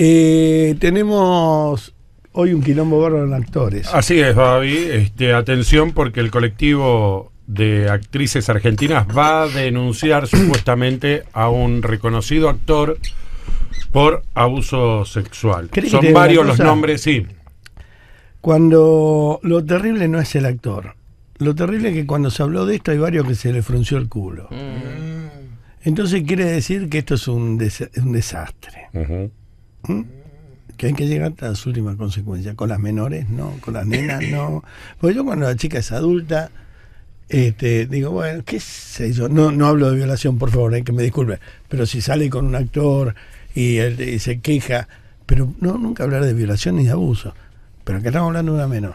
Eh, tenemos hoy un quilombo barro en actores. Así es, Babi. Este, atención porque el colectivo de actrices argentinas va a denunciar supuestamente a un reconocido actor por abuso sexual. Son varios los nombres, sí. Cuando lo terrible no es el actor. Lo terrible es que cuando se habló de esto hay varios que se le frunció el culo. Mm. Entonces quiere decir que esto es un, desastre. ¿Mm? que hay que llegar a las últimas consecuencias. Con las menores no, con las nenas no. Porque yo cuando la chica es adulta, este, digo, bueno, qué sé yo, no, no hablo de violación, por favor, hay eh, que me disculpe pero si sale con un actor y, él, eh, se queja, pero no, nunca hablar de violación ni de abuso. Pero que estamos hablando de una menor.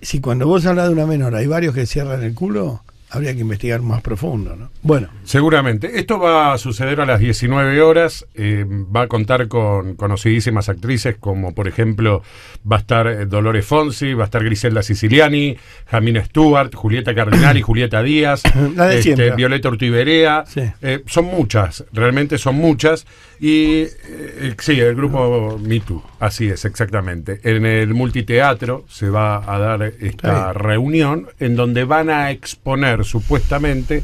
Si cuando vos hablas de una menor hay varios que cierran el culo, habría que investigar más profundo. ¿no? Bueno. Seguramente. Esto va a suceder a las 19 horas. Eh, va a contar con conocidísimas actrices como, por ejemplo, va a estar eh, Dolores Fonsi, va a estar Griselda Siciliani, Jamina Stewart, Julieta y Julieta Díaz, este, Violeta Urtiberea. Eh, son muchas, realmente son muchas. Y eh, sí, el grupo Me así es, exactamente. En el multiteatro se va a dar esta reunión en donde van a exponer supuestamente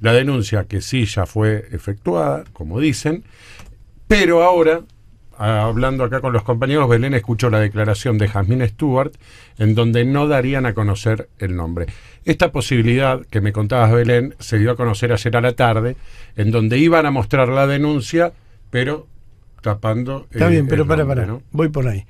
la denuncia que sí ya fue efectuada, como dicen, pero ahora, ah, hablando acá con los compañeros, Belén escuchó la declaración de Jasmine Stewart en donde no darían a conocer el nombre. Esta posibilidad que me contabas, Belén, se dio a conocer ayer a la tarde, en donde iban a mostrar la denuncia pero tapando. Está bien, pero para, para, ¿no? voy por ahí.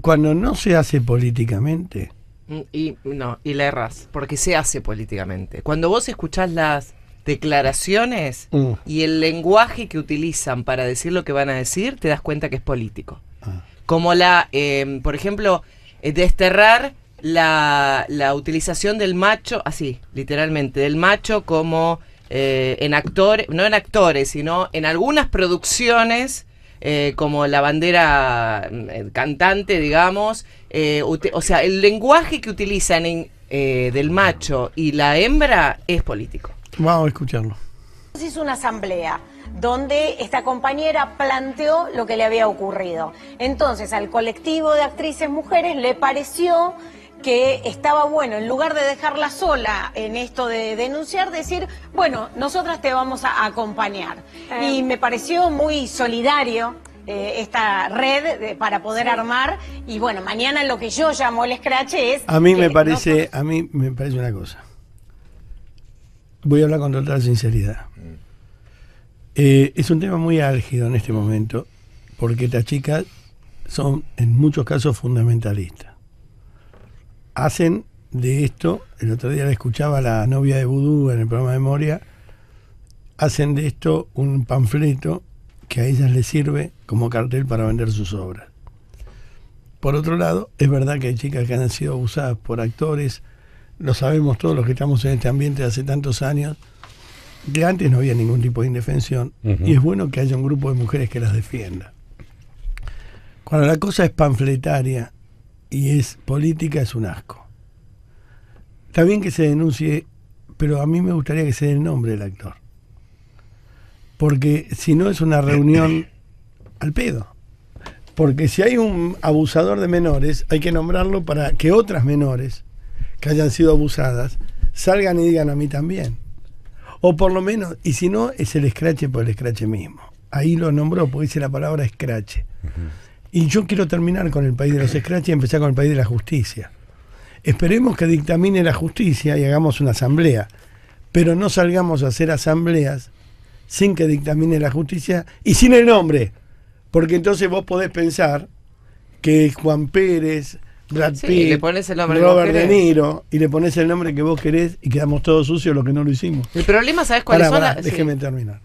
Cuando no se hace políticamente. Mm, y no, y la erras, porque se hace políticamente. Cuando vos escuchás las declaraciones mm. y el lenguaje que utilizan para decir lo que van a decir, te das cuenta que es político. Ah. Como la, em, por ejemplo, eh, desterrar la, la utilización del macho, así, literalmente, del macho como eh, en actores, no en actores, sino en algunas producciones eh, como la bandera mm, eh, cantante, digamos, o sea, el lenguaje que utilizan del macho y la hembra es político. Vamos a escucharlo. Hizo una asamblea donde esta compañera planteó lo que le había ocurrido. Entonces al colectivo de actrices mujeres le pareció que estaba bueno, en lugar de dejarla sola en esto de denunciar, decir, bueno, nosotras te vamos a acompañar. Eh. Y me pareció muy solidario eh, esta red para poder armar. Y bueno, mañana lo que yo llamo el scratch es... A mí, me parece, a mí me parece una cosa. Voy a hablar con total sinceridad. Mm. Eh, es un tema muy álgido en este momento, porque estas chicas son en muchos casos fundamentalistas hacen de esto, el otro día la escuchaba la novia de Vudú en el programa de Memoria, hacen de esto un panfleto que a ellas les sirve como cartel para vender sus obras. Por otro lado, es verdad que hay chicas que han sido abusadas por actores, lo sabemos todos los que estamos en este ambiente hace tantos años, que antes no había ningún tipo de indefensión, y es bueno que haya un grupo de mujeres que las defienda. Cuando la cosa es panfletaria y es política es un asco. Está bien que se denuncie, pero a mí me gustaría que se dé el nombre del actor. Porque si no es una reunión al pedo. Porque si hay un abusador de menores, hay que nombrarlo para que otras menores que hayan sido abusadas salgan y digan a mí también. O por lo menos, y si no, es el escrache por el escrache mismo. Ahí lo nombró, porque dice la palabra escrache. Y yo quiero terminar con el país de los scratch y empezar con el país de la justicia. Esperemos que dictamine la justicia y hagamos una asamblea, pero no salgamos a hacer asambleas sin que dictamine la justicia y sin el nombre, porque entonces vos podés pensar que Juan Pérez, Brad Pitt, le el nombre Robert De Niro, y le pones el nombre que vos querés y quedamos todos sucios lo que no lo hicimos. El problema, ¿sabes cuál es? Déjeme terminar.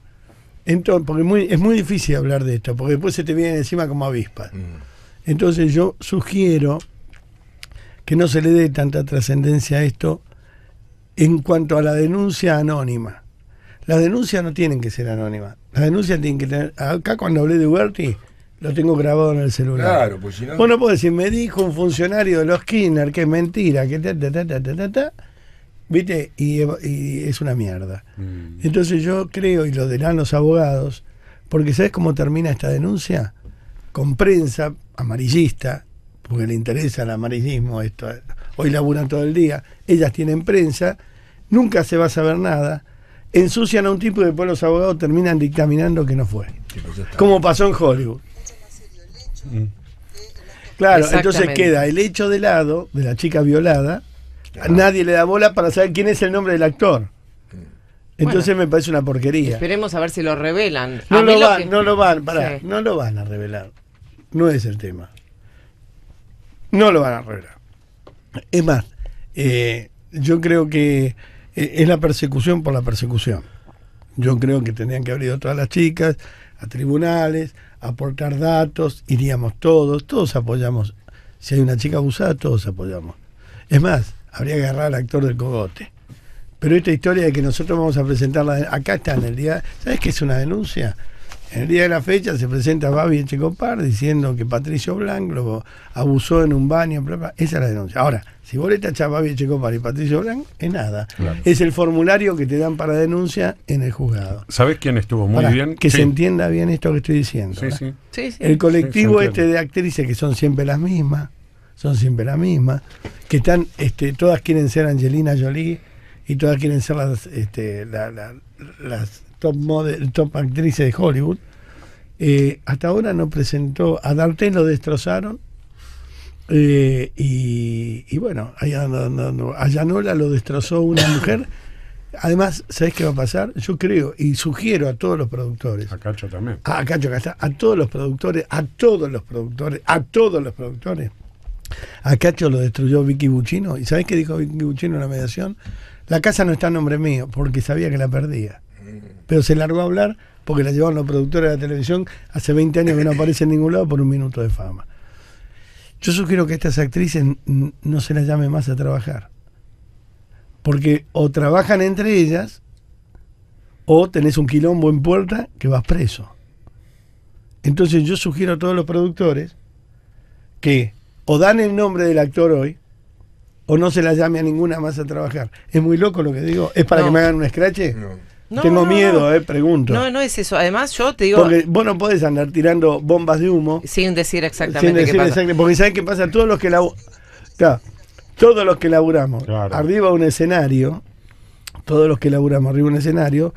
Entonces, porque muy, es muy difícil hablar de esto, porque después se te viene encima como avispas. Mm. Entonces yo sugiero que no se le dé tanta trascendencia a esto en cuanto a la denuncia anónima. Las denuncias no tienen que ser anónimas. Las denuncias tienen que tener... Acá cuando hablé de Huerti, lo tengo grabado en el celular. Claro, pues si no... Vos no decir, me dijo un funcionario de los Skinner que es mentira, que ¿Viste? Y, es una mierda. Mm. Entonces yo creo, y lo dirán los abogados, porque ¿sabes cómo termina esta denuncia? Con prensa amarillista, porque le interesa el amarillismo esto. Eh. Hoy laburan todo el día, ellas tienen prensa, nunca se va a saber nada, ensucian a un tipo y después los abogados terminan dictaminando que no fue. como pasó en Hollywood. Mm. Claro, entonces queda el hecho de lado de la chica violada, nadie le da bola para saber quién es el nombre del actor. Entonces me parece una porquería. Esperemos a ver si lo revelan. No, lo, van, no lo van, para no lo van a revelar. No es el tema. No lo van a revelar. Es más, eh, yo creo que eh, es la persecución por la persecución. Yo creo que tendrían que abrir ido todas las chicas a tribunales, a aportar datos, iríamos todos, todos apoyamos. Si hay una chica abusada, todos apoyamos. Es más, habría que agarrar al actor del cogote. Pero esta historia de que nosotros vamos a presentarla, acá está en el día, ¿sabes qué es una denuncia? En el día de la fecha se presenta Babi Echecopar diciendo que Patricio Blanc lo abusó en un baño. Esa es la denuncia. Ahora, si vos le tachás Babi Echecopar y Patricio Blanc, es nada. Es el formulario que te dan para denuncia en el juzgado. ¿Sabes quién estuvo muy bien? Que se entienda bien esto que estoy diciendo. Sí, sí. El colectivo este de actrices, que son siempre las mismas, son siempre la misma que están, este, todas quieren ser Angelina Jolie y todas quieren ser las, este, top, top actrices de Hollywood. Eh, hasta ahora no presentó, a D'Artagnan lo destrozaron eh, y, bueno, allá, no, no, a Yanola lo destrozó una mujer. Además, ¿sabes qué va a pasar? Yo creo y sugiero a todos los productores. A Cacho también. A, a todos los productores, a todos los productores, a todos los productores a Cacho lo destruyó Vicky Buchino. ¿Y sabés qué dijo Vicky Buchino en la mediación? La casa no está en nombre mío, porque sabía que la perdía. Pero se largó a hablar porque la llevaron los productores de la televisión hace 20 años que no aparece en ningún lado por un minuto de fama. Yo sugiero que estas actrices no se las llame más a trabajar. Porque o trabajan entre ellas o tenés un quilombo en puerta que vas preso. Entonces yo sugiero a todos los productores que o dan el nombre del actor hoy, o no se la llame a ninguna más a trabajar. Es muy loco lo que digo. ¿Es para que me hagan un scratch? Tengo miedo, eh, pregunto. No, no es eso. Además, yo te digo. Porque vos no podés andar tirando bombas de humo. Sin decir exactamente. qué pasa. Exactamente, porque sabes qué pasa? Todos los que la todos los que laburamos arriba arriba un escenario, todos los que laburamos arriba un escenario,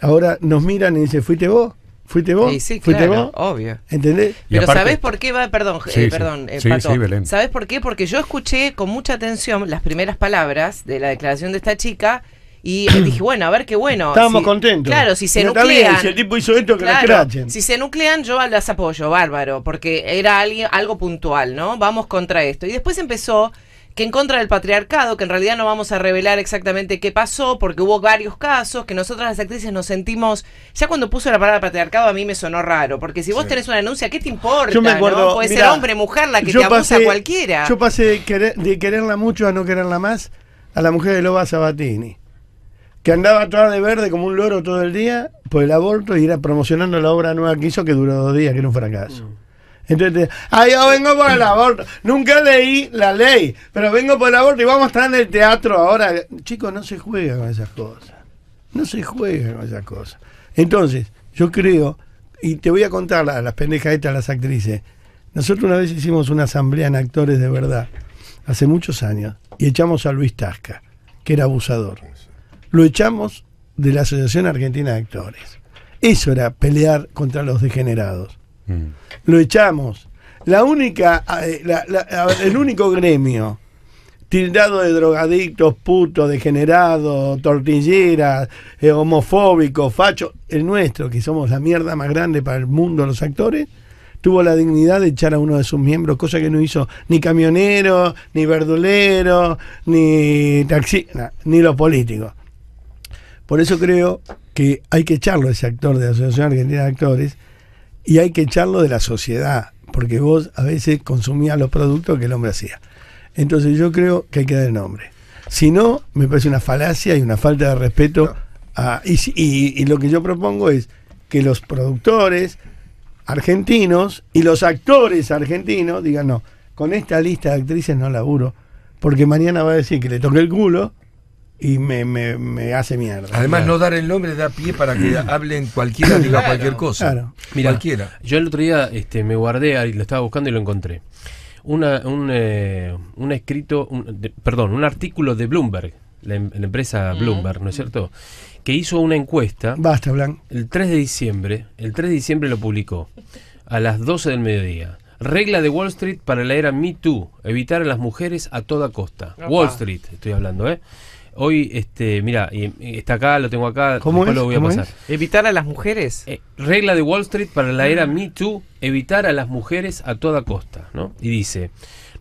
ahora nos miran y dicen, ¿fuiste vos? ¿Fuiste vos? Sí, sí, ¿Fuiste vos? obvio. ¿Entendés? Pero ¿sabés por qué va? Perdón, eh, perdón, eh, sí, eh, ¿Sabés por qué? Porque yo escuché con mucha atención las primeras palabras de la declaración de esta chica y dije, bueno, a ver qué bueno. Estábamos contentos. Claro, si se nuclean. si el tipo hizo esto, que claro, crachen. Si se nuclean, yo las apoyo, bárbaro, porque era alguien, algo puntual, ¿no? Vamos contra esto. Y después empezó que en contra del patriarcado, que en realidad no vamos a revelar exactamente qué pasó, porque hubo varios casos, que nosotras las actrices nos sentimos, ya cuando puso la palabra patriarcado a mí me sonó raro, porque si vos tenés una denuncia, ¿qué te importa? Yo acuerdo, Puede ser hombre, mujer, la que te abusa cualquiera. Yo pasé de, quererla mucho a no quererla más a la mujer de Loba Sabatini, que andaba toda de verde como un loro todo el día por el aborto y era promocionando la obra nueva que hizo que duró dos días, que era un fracaso. Mm. Entonces, Ah, yo vengo por el aborto. Nunca leí la ley, pero vengo por el aborto y vamos a estar en el teatro ahora. Chicos, no se juega con esas cosas. No se juega con esas cosas. Entonces, yo creo, y te voy a contar a las pendejas estas, las actrices. Nosotros una vez hicimos una asamblea en actores de verdad, hace muchos años, y echamos a Luis Tasca, que era abusador. Lo echamos de la Asociación Argentina de Actores. Eso era pelear contra los degenerados. Mm. Lo echamos. La única, eh, el único gremio tildado de drogadictos, putos, degenerados, tortilleras, eh, homofóbicos, fachos, el nuestro, que somos la mierda más grande para el mundo los actores, tuvo la dignidad de echar a uno de sus miembros, cosa que no hizo ni camionero, ni verdulero, ni taxi, ni los políticos. Por eso creo que hay que echarlo a ese actor de la Asociación Argentina de Actores, y hay que echarlo de la sociedad, porque vos a veces consumías los productos que el hombre hacía. Entonces yo creo que hay que dar el nombre. Si no, me parece una falacia y una falta de respeto. y, y lo que yo propongo es que los productores argentinos y los actores argentinos digan, no, con esta lista de actrices no laburo, porque mañana va a decir que le toque el culo y me, me, me, hace mierda. Además, no dar el nombre da pie para que hablen cualquiera, diga cualquier cosa. Mira, cualquiera. Yo el otro día este, me guardé lo estaba buscando y lo encontré. Una, un, eh, un escrito, perdón, un artículo de Bloomberg, la, em, empresa mm. Bloomberg, ¿no es cierto? Que hizo una encuesta. Basta, Blanc. El 3 de diciembre, el 3 de diciembre lo publicó, a las 12 del mediodía. Regla de Wall Street para la era Me Too, evitar a las mujeres a toda costa. Wall Street, estoy hablando, ¿eh? hoy, este, mira, está acá, lo tengo acá, ¿Cómo lo voy a pasar. Evitar a las mujeres. Eh, regla de Wall Street para la era Me Too, evitar a las mujeres a toda costa, ¿no? Y dice,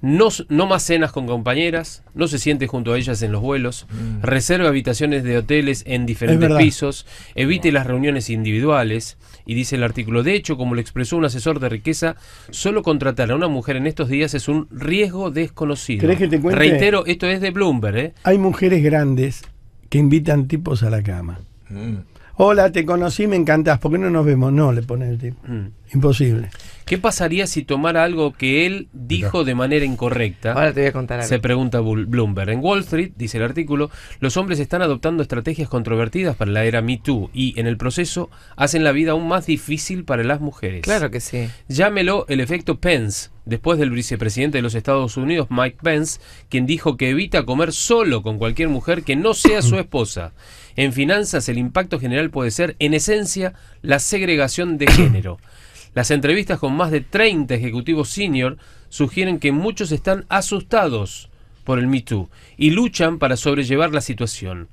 no, no, más cenas con compañeras, no se siente junto a ellas en los vuelos, mm. reserva habitaciones de hoteles en diferentes pisos, evite las reuniones individuales, y dice el artículo, de hecho, como lo expresó un asesor de riqueza, solo contratar a una mujer en estos días es un riesgo desconocido. Reitero, esto es de Bloomberg. ¿eh? Hay mujeres grandes que invitan tipos a la cama. Mm. Hola, te conocí, me encantás, ¿por qué no nos vemos? No, le pone el tipo. Mm. Imposible. ¿Qué pasaría si tomara algo que él dijo de manera incorrecta? Ahora te voy a contar algo. Se pregunta Bloomberg. En Wall Street, dice el artículo, los hombres están adoptando estrategias controvertidas para la era Me Too y, en el proceso, hacen la vida aún más difícil para las mujeres. Claro que sí. Llámelo el efecto Pence después del vicepresidente de los Estados Unidos, Mike Pence, quien dijo que evita comer solo con cualquier mujer que no sea su esposa. En finanzas, el impacto general puede ser, en esencia, la segregación de género. Las entrevistas con más de 30 ejecutivos senior sugieren que muchos están asustados por el Me y luchan para sobrellevar la situación.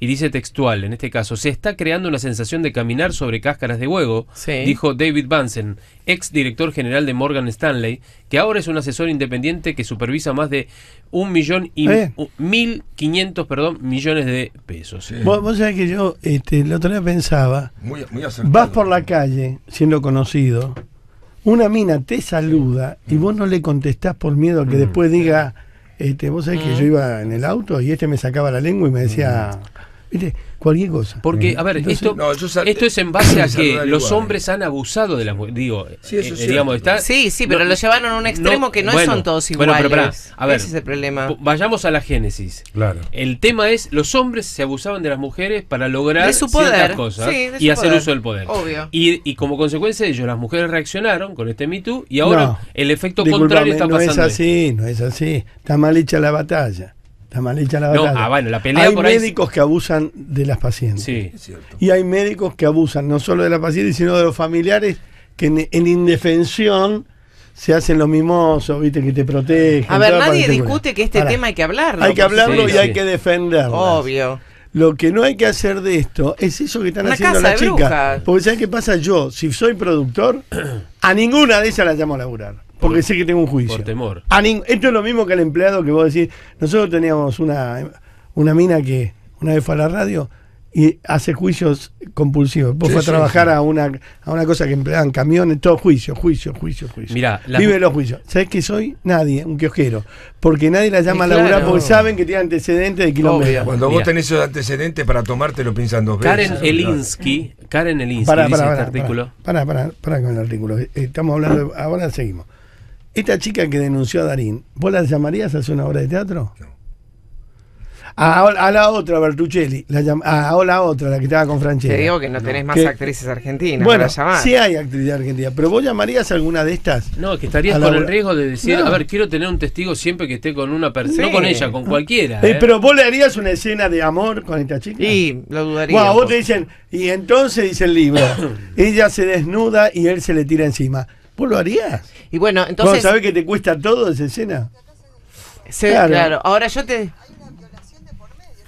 Y dice textual, en este caso, se está creando una sensación de caminar sobre cáscaras de huevo, dijo David Bansen, ex director general de Morgan Stanley, que ahora es un asesor independiente que supervisa más de un millón y eh. mil quinientos, perdón, millones de pesos. ¿Vos, que yo este, la otra vez pensaba, vas por la calle siendo conocido, una mina te saluda y vos no le contestás por miedo a que mm. después diga este, vos sabés que mm. yo iba en el auto y este me sacaba la lengua y me decía, mm. Cualquier cosa. Porque, eh, a ver, esto, es en base a que los hombres han abusado de las mujeres. Digo, sí, eh, sí, sí, pero lo llevaron a un extremo que no son todos iguales. pero a ver, ese es el problema. Vayamos a la génesis. Claro. El tema es, los hombres se abusaban de las mujeres para lograr ciertas cosas y hacer uso del poder. Obvio. Y, como consecuencia de ello, las mujeres reaccionaron con este mito y ahora el efecto contrario está pasando. No es así, no es así. Está mal hecha la batalla la mal hecha la batalla. la pelea hay médicos que abusan de las pacientes. Y hay médicos que abusan no solo de las pacientes, sino de los familiares que en, indefensión se hacen los mimosos, viste, que te protegen. A ver, nadie discute que este tema hay que hablarlo. Hay que hablarlo y hay que defenderlo. Obvio. Lo que no hay que hacer de esto es eso que están haciendo las chicas. Porque ¿sabes qué pasa? Yo, si soy productor, a ninguna de ellas la llamo a laburar porque sé que tengo un juicio. Por temor. esto es lo mismo que el empleado que vos decís. Nosotros teníamos una, una mina que una vez fue a la radio y hace juicios compulsivos. Vos fue a trabajar A, una, a una cosa que empleaban camiones, todo juicio, juicio, juicio, juicio. Mirá, Vive los juicios. ¿Sabés que soy? Nadie, un quejero Porque nadie la llama a laburar porque saben que tiene antecedentes de kilómetros. Cuando vos tenés esos antecedentes para tomártelo lo piensan dos veces. Karen Elinsky, Karen Elinsky, para, para, este para, artículo. con el artículo. Eh, estamos hablando, ahora seguimos. Esta chica que denunció a Darín, ¿vos la llamarías a hacer una obra de teatro? A, la otra, Bertuccelli. La a, a, la otra, la que estaba con Francesca. Te digo que no tenés más actrices argentinas bueno, para llamar. Sí hay actrices argentinas, pero vos llamarías a alguna de estas. No, que estarías con el riesgo de decir, a ver, quiero tener un testigo siempre que esté con una persona. No con ella, con cualquiera. Eh, ¿eh? Pero vos le harías una escena de amor con esta chica. Sí, lo dudaría. vos te dicen, y entonces dice el libro, ella se desnuda y él se le tira encima. ¿Vos lo harías? Y bueno, entonces. ¿Vos sabés que te cuesta todo esa escena? Sí, claro. Ahora yo te. Hay una violación de por medio,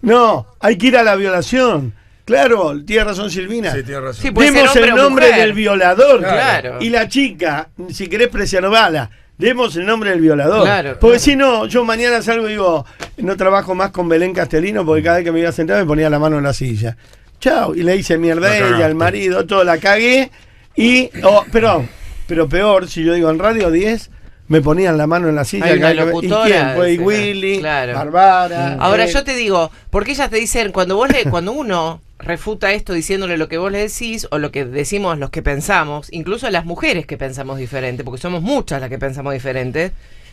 No, hay que ir a la violación. Claro, tiene razón Silvina. Sí, tiene Demos el nombre del violador. Claro. Y la chica, si querés preservarla, demos el nombre del violador. Claro, porque si no, yo mañana salgo y digo, no trabajo más con Belén Castellino porque cada vez que me iba a sentar me ponía la mano en la silla. Chao. Y le hice mierda a ella, al marido, todo la cagué. Y, oh, perdón, pero peor, si yo digo en Radio 10, me ponían la mano en la silla. ¿Y quién? y Willy, Barbara. Ahora yo te digo, porque ellas te dicen, cuando vos cuando uno refuta esto diciéndole lo que vos le decís o lo que decimos los que pensamos, incluso las mujeres que pensamos diferente, porque somos muchas las que pensamos diferente,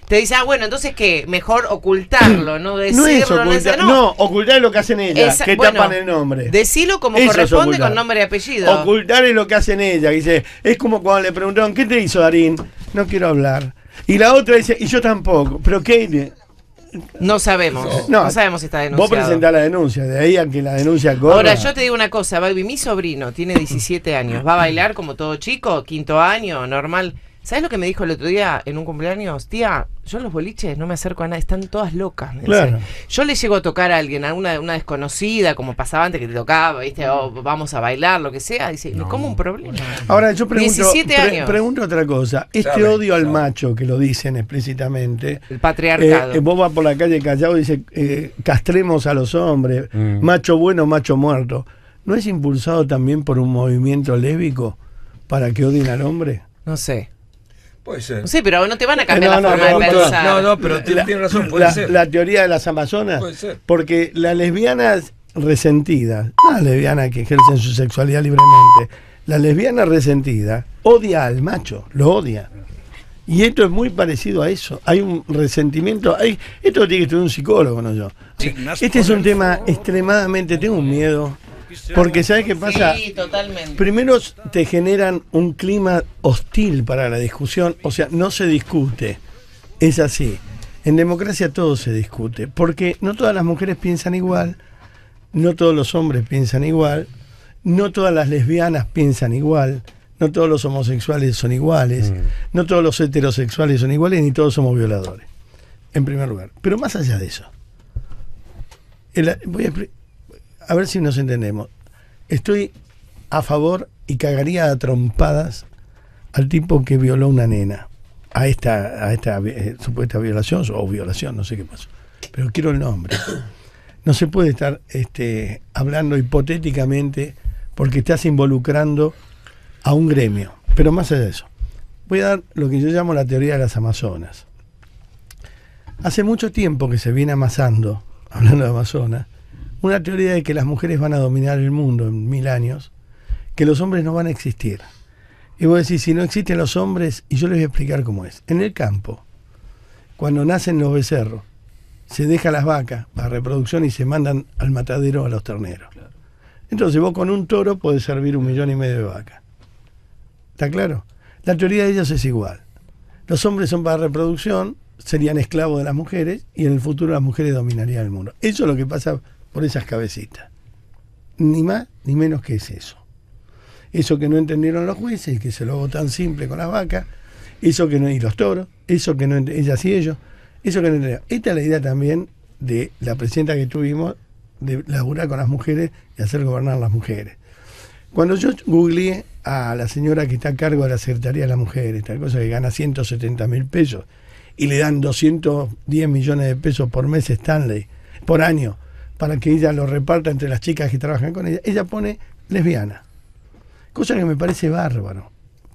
te dice, ah, bueno, entonces que mejor ocultarlo, no decirlo. No, ocultar, no, ocultar es lo que hacen ellas, que tapan el nombre. Decirlo como corresponde con nombre y apellido. Ocultar es lo que hacen ellas. Dice, es como cuando le preguntaron, ¿qué te hizo Darín? No quiero hablar. Y la otra dice, y yo tampoco. Pero ¿qué? No sabemos. No, sabemos si está denunciado. Vos presentás la denuncia, de ahí a que la denuncia corra. Ahora, yo te digo una cosa, Baby, mi sobrino tiene 17 años, va a bailar como todo chico, quinto año, normal. ¿Sabes lo que me dijo el otro día en un cumpleaños? Tía, yo en los boliches no me acerco a nada, están todas locas. claro. Yo le llego a tocar a alguien, a una, desconocida, como pasaba antes que te tocaba, ¿viste? Oh, mm. vamos a bailar, lo que sea. Dice, no. ¿cómo un problema? Ahora, yo pregunto, otra cosa. Este odio al macho que lo dicen explícitamente. El patriarcado. Eh, eh, vos vas por la calle callado y dice, eh, castremos a los hombres, mm. macho bueno, macho muerto. ¿No es impulsado también por un movimiento lésbico para que odien al hombre? No sé. Sí, pero no te van a cambiar eh, la forma de pensar. No, no, pero tiene razón, puede ser. La teoría de las amazonas. Porque las lesbianas resentidas, las lesbiana que ejercen su sexualidad libremente, la lesbiana resentida odia al macho, lo odia. Y esto es muy parecido a eso. Hay un resentimiento. Hay, esto tiene que estudiar un psicólogo, no yo. Este es un tema extremadamente. Tengo un miedo. Porque ¿sabes qué pasa? Sí, totalmente. Primero te generan un clima hostil para la discusión, o sea, no se discute. Es así. En democracia todo se discute, porque no todas las mujeres piensan igual, no todos los hombres piensan igual, no todas las lesbianas piensan igual, no todos los homosexuales son iguales, mm. no todos los heterosexuales son iguales, ni todos somos violadores, en primer lugar. Pero más allá de eso, voy a, a ver si nos entendemos. Estoy a favor y cagaría a trompadas al tipo que violó una nena. A esta, a esta eh, supuesta violación o violación, no sé qué pasó. Pero quiero el nombre. No se puede estar este, hablando hipotéticamente porque estás involucrando a un gremio. Pero más allá de eso, voy a dar lo que yo llamo la teoría de las Amazonas. Hace mucho tiempo que se viene amasando, hablando de Amazonas, una teoría de que las mujeres van a dominar el mundo en mil años, que los hombres no van a existir. Y vos decís, si no existen los hombres, y yo les voy a explicar cómo es. En el campo, cuando nacen los becerros, se deja las vacas para reproducción y se mandan al matadero a los terneros. Entonces vos con un toro podés servir un millón y medio de vacas. ¿Está claro? La teoría de ellos es igual. Los hombres son para reproducción, serían esclavos de las mujeres y en el futuro las mujeres dominarían el mundo. Eso es lo que pasa por esas cabecitas. Ni más ni menos que es eso. Eso que no entendieron los jueces, que se lo hago tan simple con las vacas, eso que no, y los toros, eso que no ellas y ellos, eso que no entendieron. Esta es la idea también de la presidenta que tuvimos de laburar con las mujeres y hacer gobernar a las mujeres. Cuando yo googleé a la señora que está a cargo de la Secretaría de las Mujeres, tal cosa que gana 170 mil pesos y le dan 210 millones de pesos por mes Stanley, por año, para que ella lo reparta entre las chicas que trabajan con ella. Ella pone lesbiana, cosa que me parece bárbaro,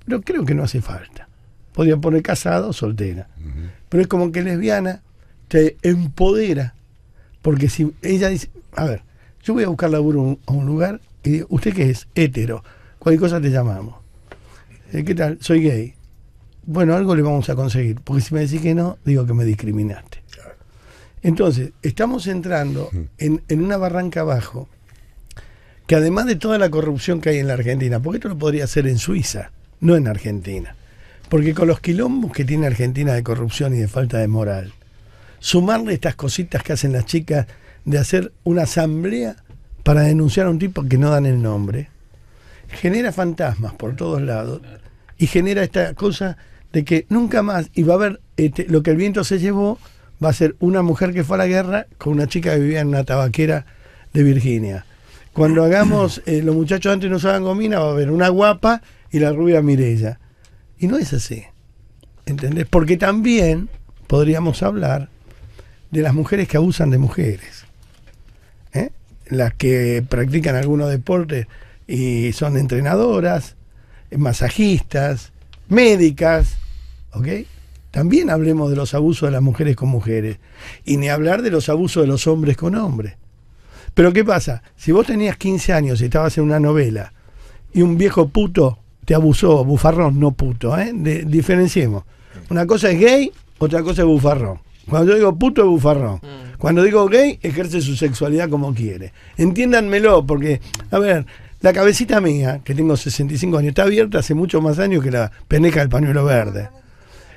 pero creo que no hace falta. Podría poner casado o soltera, pero es como que lesbiana te empodera, porque si ella dice, a ver, yo voy a buscar laburo a un lugar y ¿usted qué es? Hétero, cualquier cosa te llamamos. Eh, ¿Qué tal? Soy gay. Bueno, algo le vamos a conseguir, porque si me decís que no, digo que me discriminaste. Entonces, estamos entrando en, una barranca abajo que además de toda la corrupción que hay en la Argentina, porque esto lo podría hacer en Suiza, no en Argentina. Porque con los quilombos que tiene Argentina de corrupción y de falta de moral, sumarle estas cositas que hacen las chicas de hacer una asamblea para denunciar a un tipo que no dan el nombre, genera fantasmas por todos lados y genera esta cosa de que nunca más, y va a haber este, lo que el viento se llevó, va a ser una mujer que fue a la guerra con una chica que vivía en una tabaquera de Virginia. Cuando hagamos, eh, los muchachos antes no usaban gomina, va a haber una guapa y la rubia Mirella. Y no es así. ¿Entendés? Porque también podríamos hablar de las mujeres que abusan de mujeres. ¿eh? Las que practican algunos deportes y son entrenadoras, eh, masajistas, médicas, ¿ok? También hablemos de los abusos de las mujeres con mujeres. Y ni hablar de los abusos de los hombres con hombres. Pero ¿qué pasa? Si vos tenías 15 años y estabas en una novela y un viejo puto te abusó, bufarrón, no puto, ¿eh? diferenciemos. Una cosa es gay, otra cosa es bufarrón. Cuando yo digo puto es bufarrón. Mm. Cuando digo gay, ejerce su sexualidad como quiere. Entiéndanmelo, porque, a ver, la cabecita mía, que tengo 65 años, está abierta hace mucho más años que la peneca del pañuelo verde.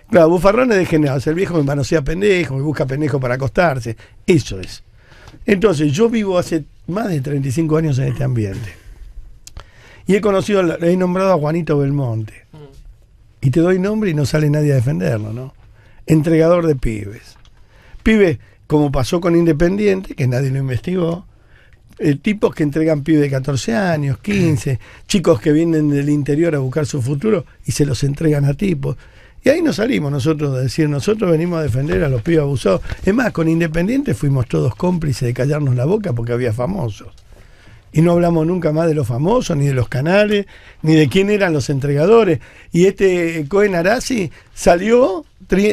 Los bufarrones degenerados. El viejo me manosea pendejo, me busca pendejo para acostarse. Eso es. Entonces, yo vivo hace más de 35 años en este ambiente. Y he conocido, he nombrado a Juanito Belmonte. Mm. Y te doy nombre y no sale nadie a defenderlo, ¿no? Entregador de pibes. Pibes, como pasó con Independiente, que nadie lo investigó, eh, tipos que entregan pibes de 14 años, 15, chicos que vienen del interior a buscar su futuro y se los entregan a tipos. Y ahí nos salimos nosotros de decir, nosotros venimos a defender a los pibes abusados. Es más, con Independiente fuimos todos cómplices de callarnos la boca porque había famosos. Y no hablamos nunca más de los famosos, ni de los canales, ni de quién eran los entregadores. Y este eh, Cohen Arasi salió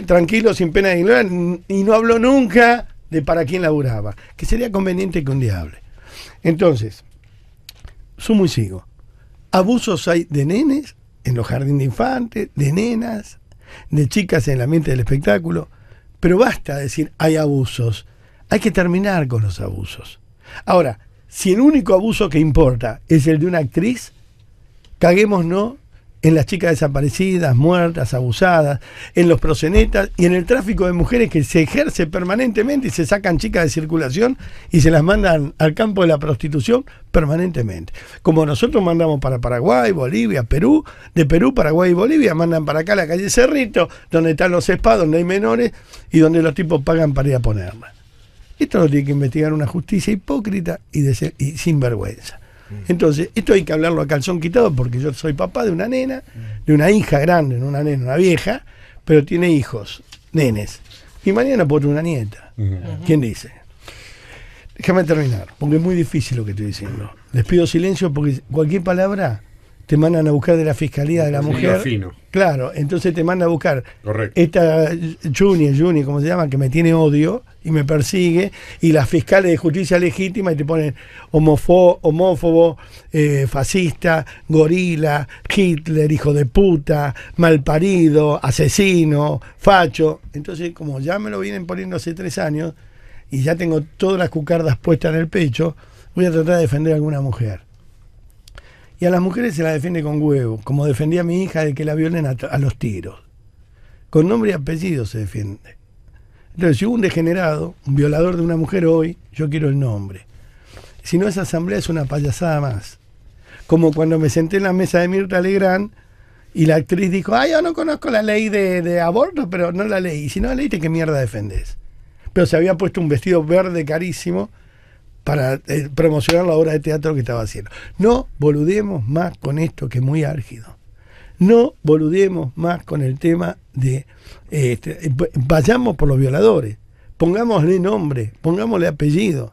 tranquilo, sin pena de gloria, y no habló nunca de para quién laburaba. Que sería conveniente que un día hable. Entonces, sumo y sigo. Abusos hay de nenes en los jardines de infantes, de nenas, de chicas en la mente del espectáculo. Pero basta decir hay abusos. Hay que terminar con los abusos. Ahora, si el único abuso que importa es el de una actriz, caguémonos en las chicas desaparecidas, muertas, abusadas, en los procenetas y en el tráfico de mujeres que se ejerce permanentemente y se sacan chicas de circulación y se las mandan al campo de la prostitución permanentemente. Como nosotros mandamos para Paraguay, Bolivia, Perú, de Perú, Paraguay y Bolivia mandan para acá a la calle Cerrito, donde están los spas, donde hay menores y donde los tipos pagan para ir a ponerlas. Esto lo tiene que investigar una justicia hipócrita y, sinvergüenza. y sin vergüenza. Entonces, esto hay que hablarlo a calzón quitado porque yo soy papá de una nena, de una hija grande, no una nena, una vieja, pero tiene hijos, nenes. Y mañana puedo tener una nieta. ¿Quién dice? Déjame terminar, porque es muy difícil lo que estoy diciendo. Les pido silencio porque cualquier palabra te mandan a buscar de la Fiscalía de la Mujer. Claro, entonces te mandan a buscar esta Juni, Juni, cómo se llama, que me tiene odio y me persigue, y las fiscales de justicia legítima y te ponen homófobo, homófobo, eh, fascista, gorila, Hitler, hijo de puta, malparido, asesino, facho. Entonces, como ya me lo vienen poniendo hace tres años y ya tengo todas las cucardas puestas en el pecho, voy a tratar de defender a alguna mujer. Y a las mujeres se la defiende con huevo, como defendía a mi hija de que la violen a, los tiros. Con nombre y apellido se defiende. Entonces, si hubo un degenerado, un violador de una mujer hoy, yo quiero el nombre. Si no, esa asamblea es una payasada más. Como cuando me senté en la mesa de Mirta Legrand y la actriz dijo, ¡Ay, yo no conozco la ley de, abortos! aborto, pero no la ley. Y si no la ley ¿qué mierda defendés? Pero se había puesto un vestido verde carísimo para eh, promocionar la obra de teatro que estaba haciendo. No boludemos más con esto que es muy álgido. No boludemos más con el tema de eh, este, eh, vayamos por los violadores, pongámosle nombre, pongámosle apellido,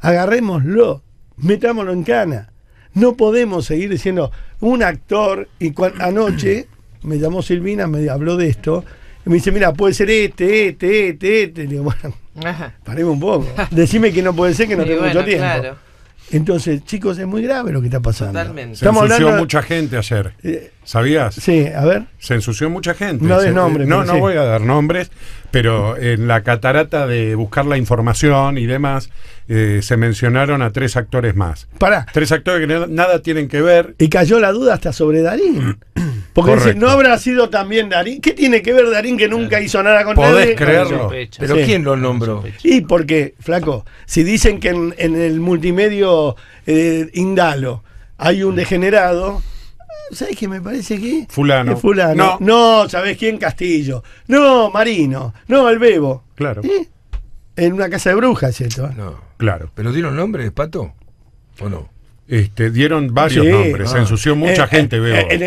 agarrémoslo, metámoslo en cana. No podemos seguir diciendo un actor y anoche me llamó Silvina, me habló de esto, y me dice, mira, puede ser este, este, este, este. digo, bueno, Paremos un poco. Decime que no puede ser que no tengo tiempo. Entonces, chicos, es muy grave lo que está pasando. se ensució mucha gente ayer. Eh, ¿Sabías? Sí, a ver. Se ensució mucha gente. No eh, No, no voy a dar nombres, pero en la catarata de buscar la información y demás, eh, se mencionaron a tres actores más. Pará. Tres actores que nada tienen que ver. Y cayó la duda hasta sobre Darín. Porque dice, no habrá sido también Darín. ¿Qué tiene que ver Darín que nunca hizo nada con Podés creerlo. Pero ¿quién lo nombró? Y porque, flaco, si dicen que en, el multimedio eh, Indalo hay un mm. degenerado, ¿sabés qué me parece que? Fulano. fulano. No. no, ¿sabes quién? Castillo. No, Marino. No, el Bebo. Claro. ¿Eh? En una casa de brujas, ¿cierto? ¿eh? No. Claro. ¿Pero dieron nombre, Pato? ¿O no? Este, dieron varios nombres, se ah. ensució mucha eh, gente, eh, veo. Eh, en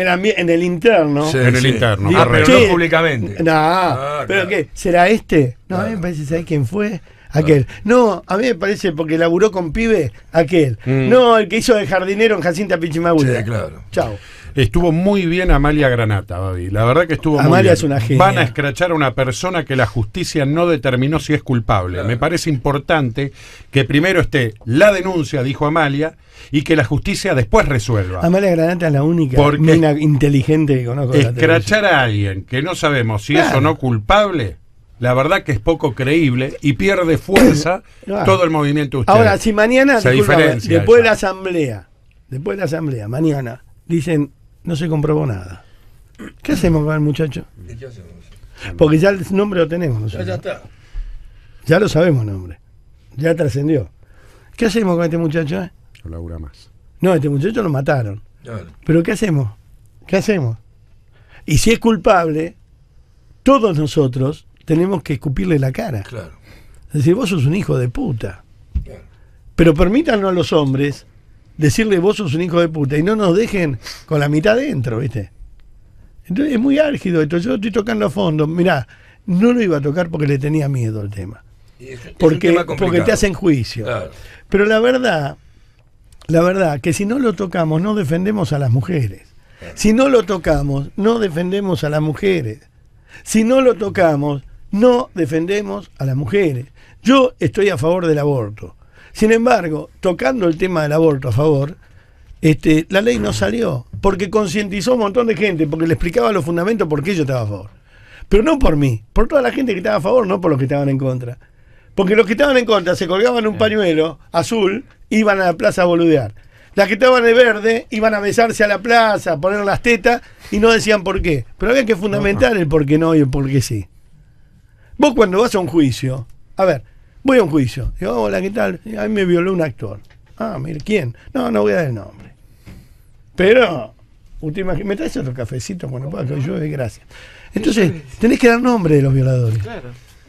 el, interno. en el interno. Ah, pero no públicamente. Ah, ¿Pero qué? ¿Será este? No, a mí me parece, ¿sabes quién fue? Aquel. No, a mí me parece porque laburó con pibe, aquel. Mm. No, el que hizo el jardinero en Jacinta Pichimagüe. Sí, claro. Chao. Estuvo muy bien Amalia Granata, La verdad que estuvo Amalia muy bien. es una Van a escrachar a una persona que la justicia no determinó si es culpable. Me parece importante que primero esté la denuncia, dijo Amalia, y que la justicia después resuelva. Amalia Granata es la única mina inteligente que conozco. Escrachar a alguien que no sabemos si es o no culpable la verdad que es poco creíble y pierde fuerza todo el movimiento Ahora, si mañana, después de la asamblea, después de la asamblea, mañana, dicen no se comprobó nada. ¿Qué hacemos con el muchacho? Porque ya el nombre lo tenemos Ya está. Ya lo sabemos el nombre. Ya trascendió. ¿Qué hacemos con este muchacho? Eh? No más. No, este muchacho lo mataron. Pero ¿qué hacemos? ¿Qué hacemos? Y si es culpable, todos nosotros tenemos que escupirle la cara. Claro. Es decir, vos sos un hijo de puta. Pero permítanlo a los hombres decirle vos sos un hijo de puta y no nos dejen con la mitad dentro, ¿viste? Entonces es muy álgido esto. Yo estoy tocando a fondo. Mirá, no lo iba a tocar porque le tenía miedo el tema. porque, te hacen juicio. Pero la verdad, la verdad, que si no lo tocamos, no defendemos a las mujeres. Si no lo tocamos, no defendemos a las mujeres. Si no lo tocamos, no defendemos a las mujeres. Yo estoy a favor del aborto. Sin embargo, tocando el tema del aborto a favor, este, la ley no salió, porque concientizó un montón de gente, porque le explicaba los fundamentos por qué yo estaba a favor. Pero no por mí, por toda la gente que estaba a favor, no por los que estaban en contra. Porque los que estaban en contra se colgaban un pañuelo azul, iban a la plaza a boludear. Las que estaban de verde iban a besarse a la plaza, a poner las tetas y no decían por qué. Pero había que fundamentar el por qué no y el por qué sí. Vos cuando vas a un juicio, a ver, Voy a un juicio. Digo, hola, ¿qué tal? A me violó un actor. Ah, mire, ¿quién? No, no voy a dar el nombre. Pero, usted ¿me traes otro cafecito cuando pueda? Que llueve, gracias. Entonces, tenés que dar nombre de los violadores. Claro.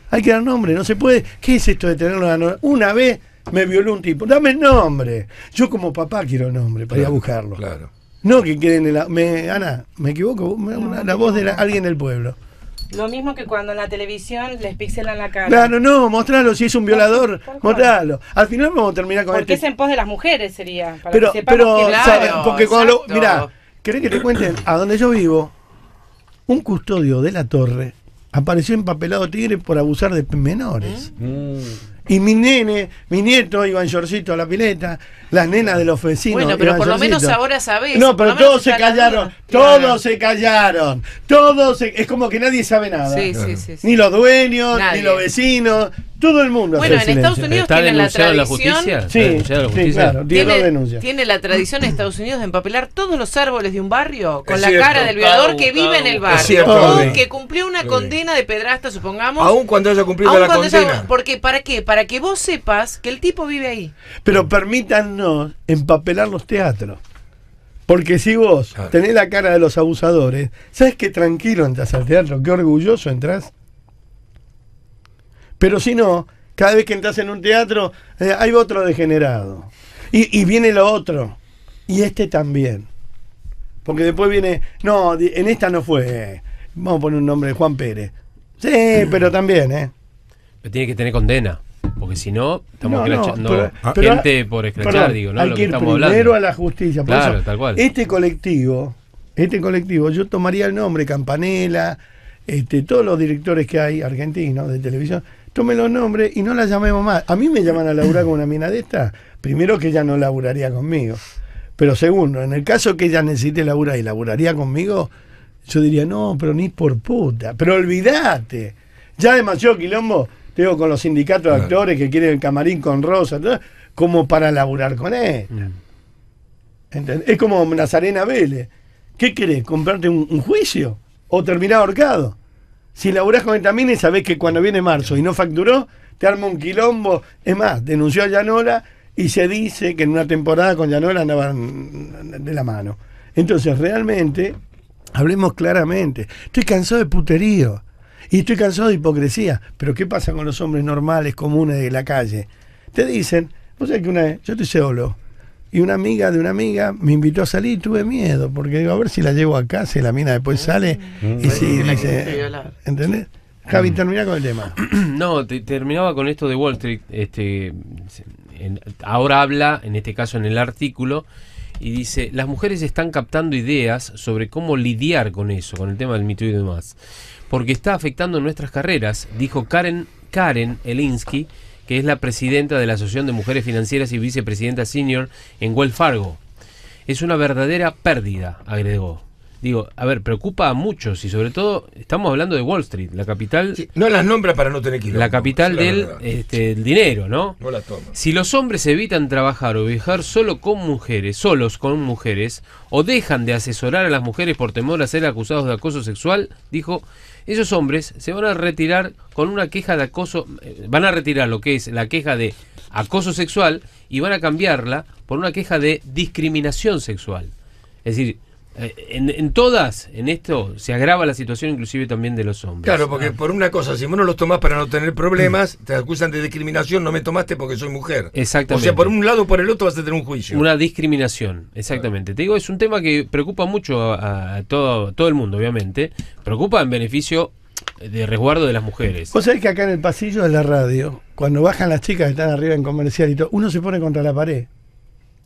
Hay que dar nombre, no se puede. ¿Qué es esto de tener una Una vez me violó un tipo. Dame el nombre. Yo como papá quiero el nombre para ir a buscarlo. Claro. No que queden en la. Me, Ana, ¿me equivoco? la, voz de alguien del pueblo. Lo mismo que cuando en la televisión les pixelan la cara. No, no, mostralo. Si es un violador, mostralo. Al final vamos a terminar con Porque este es en pos de las mujeres, sería. pero, pero, que... porque cuando Mirá, ¿querés que te cuenten a donde yo vivo? Un custodio de la torre apareció empapelado tigre por abusar de menores. Mm. Y mi nene, mi nieto Iván llorcito a la pileta, las nenas de los vecinos. Bueno, pero por lo menos ahora sabés. No, pero todos se callaron, todos se callaron, todos es como que nadie sabe nada. Sí, sí, sí, Ni los dueños, ni los vecinos, todo el mundo. Bueno, en Estados Unidos tiene la tradición. La la justicia? claro, tiene, la tradición en Estados Unidos de empapelar todos los árboles de un barrio con la cara del violador que vive en el barrio. o que cumplió una condena de pedrasta, supongamos. Aún cuando haya cumplido la condena. porque ¿para qué? Para que vos sepas que el tipo vive ahí. Pero permítanos empapelar los teatros. Porque si vos tenés la cara de los abusadores, ¿sabes qué tranquilo entras al teatro? Qué orgulloso entras. Pero si no, cada vez que entras en un teatro, eh, hay otro degenerado. Y, viene lo otro. Y este también. Porque después viene, no, en esta no fue. Eh. Vamos a poner un nombre, Juan Pérez. Sí, pero también, ¿eh? Pero tiene que tener condena. Porque si no, estamos gente por escrachar, digo, ¿no? Hay que, primero a la justicia. tal Este colectivo, este colectivo, yo tomaría el nombre Campanela, este, todos los directores que hay argentinos de televisión, tome los nombres y no la llamemos más. A mí me llaman a laburar con una mina de esta, primero que ella no laburaría conmigo. Pero segundo, en el caso que ella necesite laburar y laburaría conmigo, yo diría, no, pero ni por puta. Pero olvídate. Ya demasiado quilombo, tengo con los sindicatos de actores que quieren el camarín con Rosa, como para laburar con él. Es como Nazarena Vélez. ¿Qué querés? ¿Comprarte un, un juicio? ¿O terminar ahorcado? Si laburás con Etamina y sabés que cuando viene marzo y no facturó, te arma un quilombo. Es más, denunció a Llanola y se dice que en una temporada con Llanola andaban de la mano. Entonces, realmente, hablemos claramente. Estoy cansado de puterío y estoy cansado de hipocresía. Pero, ¿qué pasa con los hombres normales, comunes de la calle? Te dicen, vos sabés que una vez, yo estoy solo y una amiga de una amiga me invitó a salir, y tuve miedo, porque digo, a ver si la llevo acá, si la mina después mm. sale, mm. y si dice, ¿entendés? Javi, termina con el tema. No, terminaba con esto de Wall Street. Este, ahora habla, en este caso en el artículo, y dice, las mujeres están captando ideas sobre cómo lidiar con eso, con el tema del mito y demás, porque está afectando nuestras carreras, dijo Karen, Karen Elinsky, que es la presidenta de la Asociación de Mujeres Financieras y vicepresidenta senior en Wells Fargo. Es una verdadera pérdida, agregó. Digo, a ver, preocupa a muchos y sobre todo estamos hablando de Wall Street, la capital... no las nombra para no tener que ir. La capital del este, dinero, ¿no? No toma. Si los hombres evitan trabajar o viajar solo con mujeres, solos con mujeres, o dejan de asesorar a las mujeres por temor a ser acusados de acoso sexual, dijo, esos hombres se van a retirar con una queja de acoso, eh, van a retirar lo que es la queja de acoso sexual y van a cambiarla por una queja de discriminación sexual. Es decir, eh, en, todas, en esto, se agrava la situación inclusive también de los hombres. Claro, porque ah. por una cosa, si uno no los tomás para no tener problemas, te acusan de discriminación, no me tomaste porque soy mujer. Exactamente. O sea, por un lado o por el otro vas a tener un juicio. Una discriminación, exactamente. Te digo, es un tema que preocupa mucho a, todo, todo el mundo, obviamente. Preocupa en beneficio de resguardo de las mujeres. Vos sabés que acá en el pasillo de la radio, cuando bajan las chicas que están arriba en comercial uno se pone contra la pared.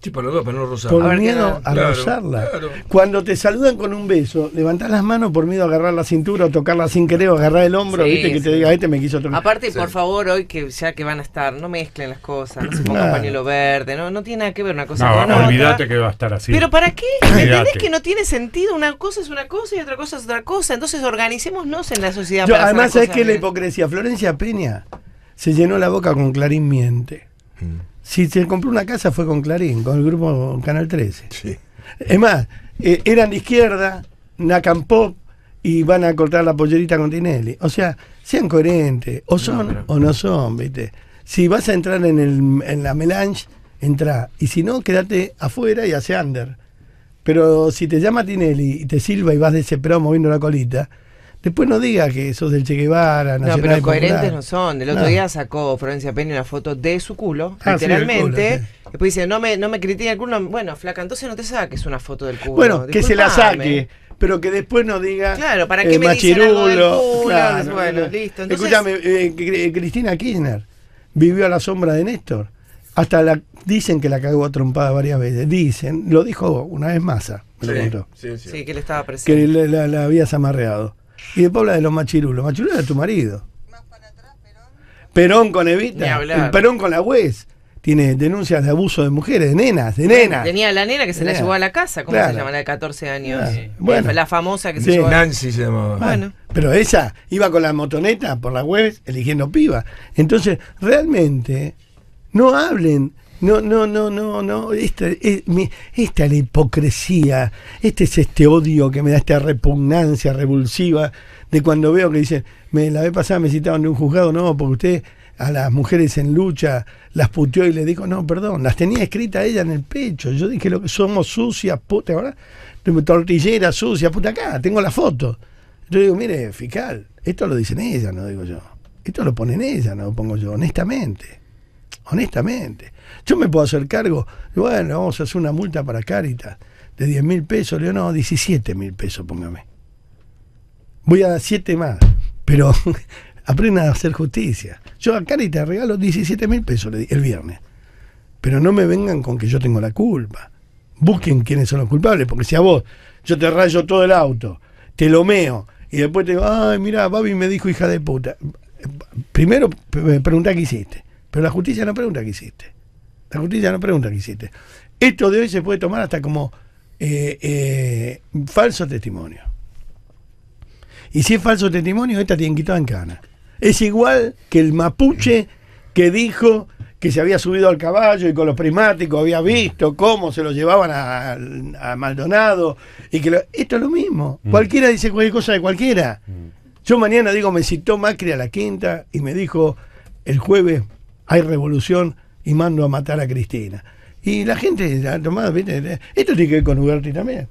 Sí, para no rozarla. Por miedo a rozarla. Cuando te saludan con un beso, levantás las manos por miedo a agarrar la cintura o tocarla sin querer o agarrar el hombro, viste, que te diga, este me quiso Aparte, por favor, hoy que ya que van a estar, no mezclen las cosas, no se pongan pañuelo verde, no, no tiene nada que ver una cosa no, con otra. Olvídate que va a estar así. Pero ¿para qué? ¿Entendés que no tiene sentido? Una cosa es una cosa y otra cosa es otra cosa. Entonces organicémonos en la sociedad. Yo, además, es que la hipocresía. Florencia Peña se llenó la boca con Clarín Miente. Mm. Si se compró una casa fue con Clarín, con el grupo Canal 13. Sí. Es más, eh, eran de izquierda, Nacan Pop, y van a cortar la pollerita con Tinelli. O sea, sean coherentes, o son o no son, ¿viste? Si vas a entrar en, el, en la melange, entra. Y si no, quédate afuera y hace under. Pero si te llama Tinelli y te silba y vas de desesperado moviendo la colita, Después no digas que sos del Che Guevara, No, pero coherentes no son. El otro día sacó Florencia Peña una foto de su culo, ah, literalmente. Después dice, no me, no me critiquen el culo. Bueno, flaca, entonces no te saques una foto del culo. Bueno, que se la saque pero que después no diga. Claro, ¿para que eh, me machirulo, algo culo? bueno, listo. Escúchame, eh, eh, Cristina Kirchner vivió a la sombra de Néstor. Hasta la, dicen que la cagó trompada varias veces. Dicen, lo dijo una vez Massa, sí, Sí, sí. que le estaba Que la, habías amarreado. Y después habla de los machirulos. Machirulos era tu marido. Perón. con Evita. Perón con la juez tiene denuncias de abuso de mujeres, de nenas, de nenas. Tenía la nena que se la llevó a la casa, ¿cómo se llama? La de 14 años. Ah, eh, la famosa que se llevó. Nancy se llamaba. Bueno. Pero esa iba con la motoneta por la web eligiendo piba. Entonces, realmente, no hablen no, no, no, no, no. Esta, es, esta la hipocresía. Este es este odio que me da esta repugnancia revulsiva de cuando veo que dicen, me la vez pasada me citaban de un juzgado, no, porque usted a las mujeres en lucha las puteó y le dijo, no, perdón, las tenía escritas ella en el pecho. Yo dije, lo que somos sucias, puta, ¿verdad? Tortillera sucia, puta, acá, tengo la foto. Yo digo, mire, fiscal, esto lo dicen ellas, no digo yo. Esto lo ponen ellas, no lo pongo yo, honestamente. Honestamente. Yo me puedo hacer cargo. Bueno, vamos a hacer una multa para Caritas de 10 mil pesos. Le no, 17 mil pesos, póngame. Voy a dar 7 más, pero aprendan a hacer justicia. Yo a Caritas regalo 17 mil pesos el viernes. Pero no me vengan con que yo tengo la culpa. Busquen quiénes son los culpables, porque si a vos yo te rayo todo el auto, te lo meo, y después te digo, ay, mira, Babi me dijo hija de puta. Primero me preguntá qué hiciste, pero la justicia no pregunta qué hiciste. La justicia no pregunta qué hiciste. Esto de hoy se puede tomar hasta como eh, eh, falso testimonio. Y si es falso testimonio, esta tiene quitada en cana. Es igual que el mapuche que dijo que se había subido al caballo y con los prismáticos había visto cómo se lo llevaban a, Maldonado. y que Esto es lo mismo. Mm. Cualquiera dice cualquier cosa de cualquiera. Mm. Yo mañana digo, me citó Macri a la quinta y me dijo, el jueves hay revolución, y mando a matar a Cristina. Y la gente ha tomado, esto tiene que ver con Huberti también.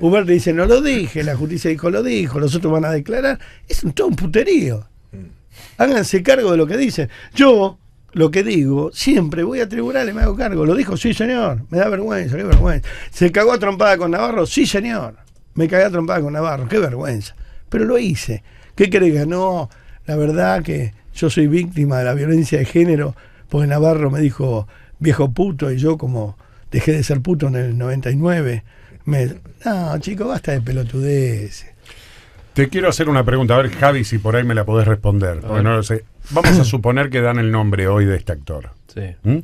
Huberti dice, no lo dije, la justicia dijo, lo dijo, los otros van a declarar. Es todo un puterío. Mm. Háganse cargo de lo que dicen. Yo, lo que digo, siempre voy a tribunales, me hago cargo. Lo dijo, sí, señor, me da vergüenza, da vergüenza. ¿Se cagó a trompada con Navarro? Sí, señor, me cagué a trompada con Navarro, qué vergüenza. Pero lo hice. ¿Qué crees? No, la verdad que yo soy víctima de la violencia de género pues Navarro me dijo viejo puto y yo como dejé de ser puto en el 99, me... No, chico, basta de pelotudez. Te quiero hacer una pregunta, a ver Javi si por ahí me la podés responder, no sé. Vamos a suponer que dan el nombre hoy de este actor. Sí. ¿Mm?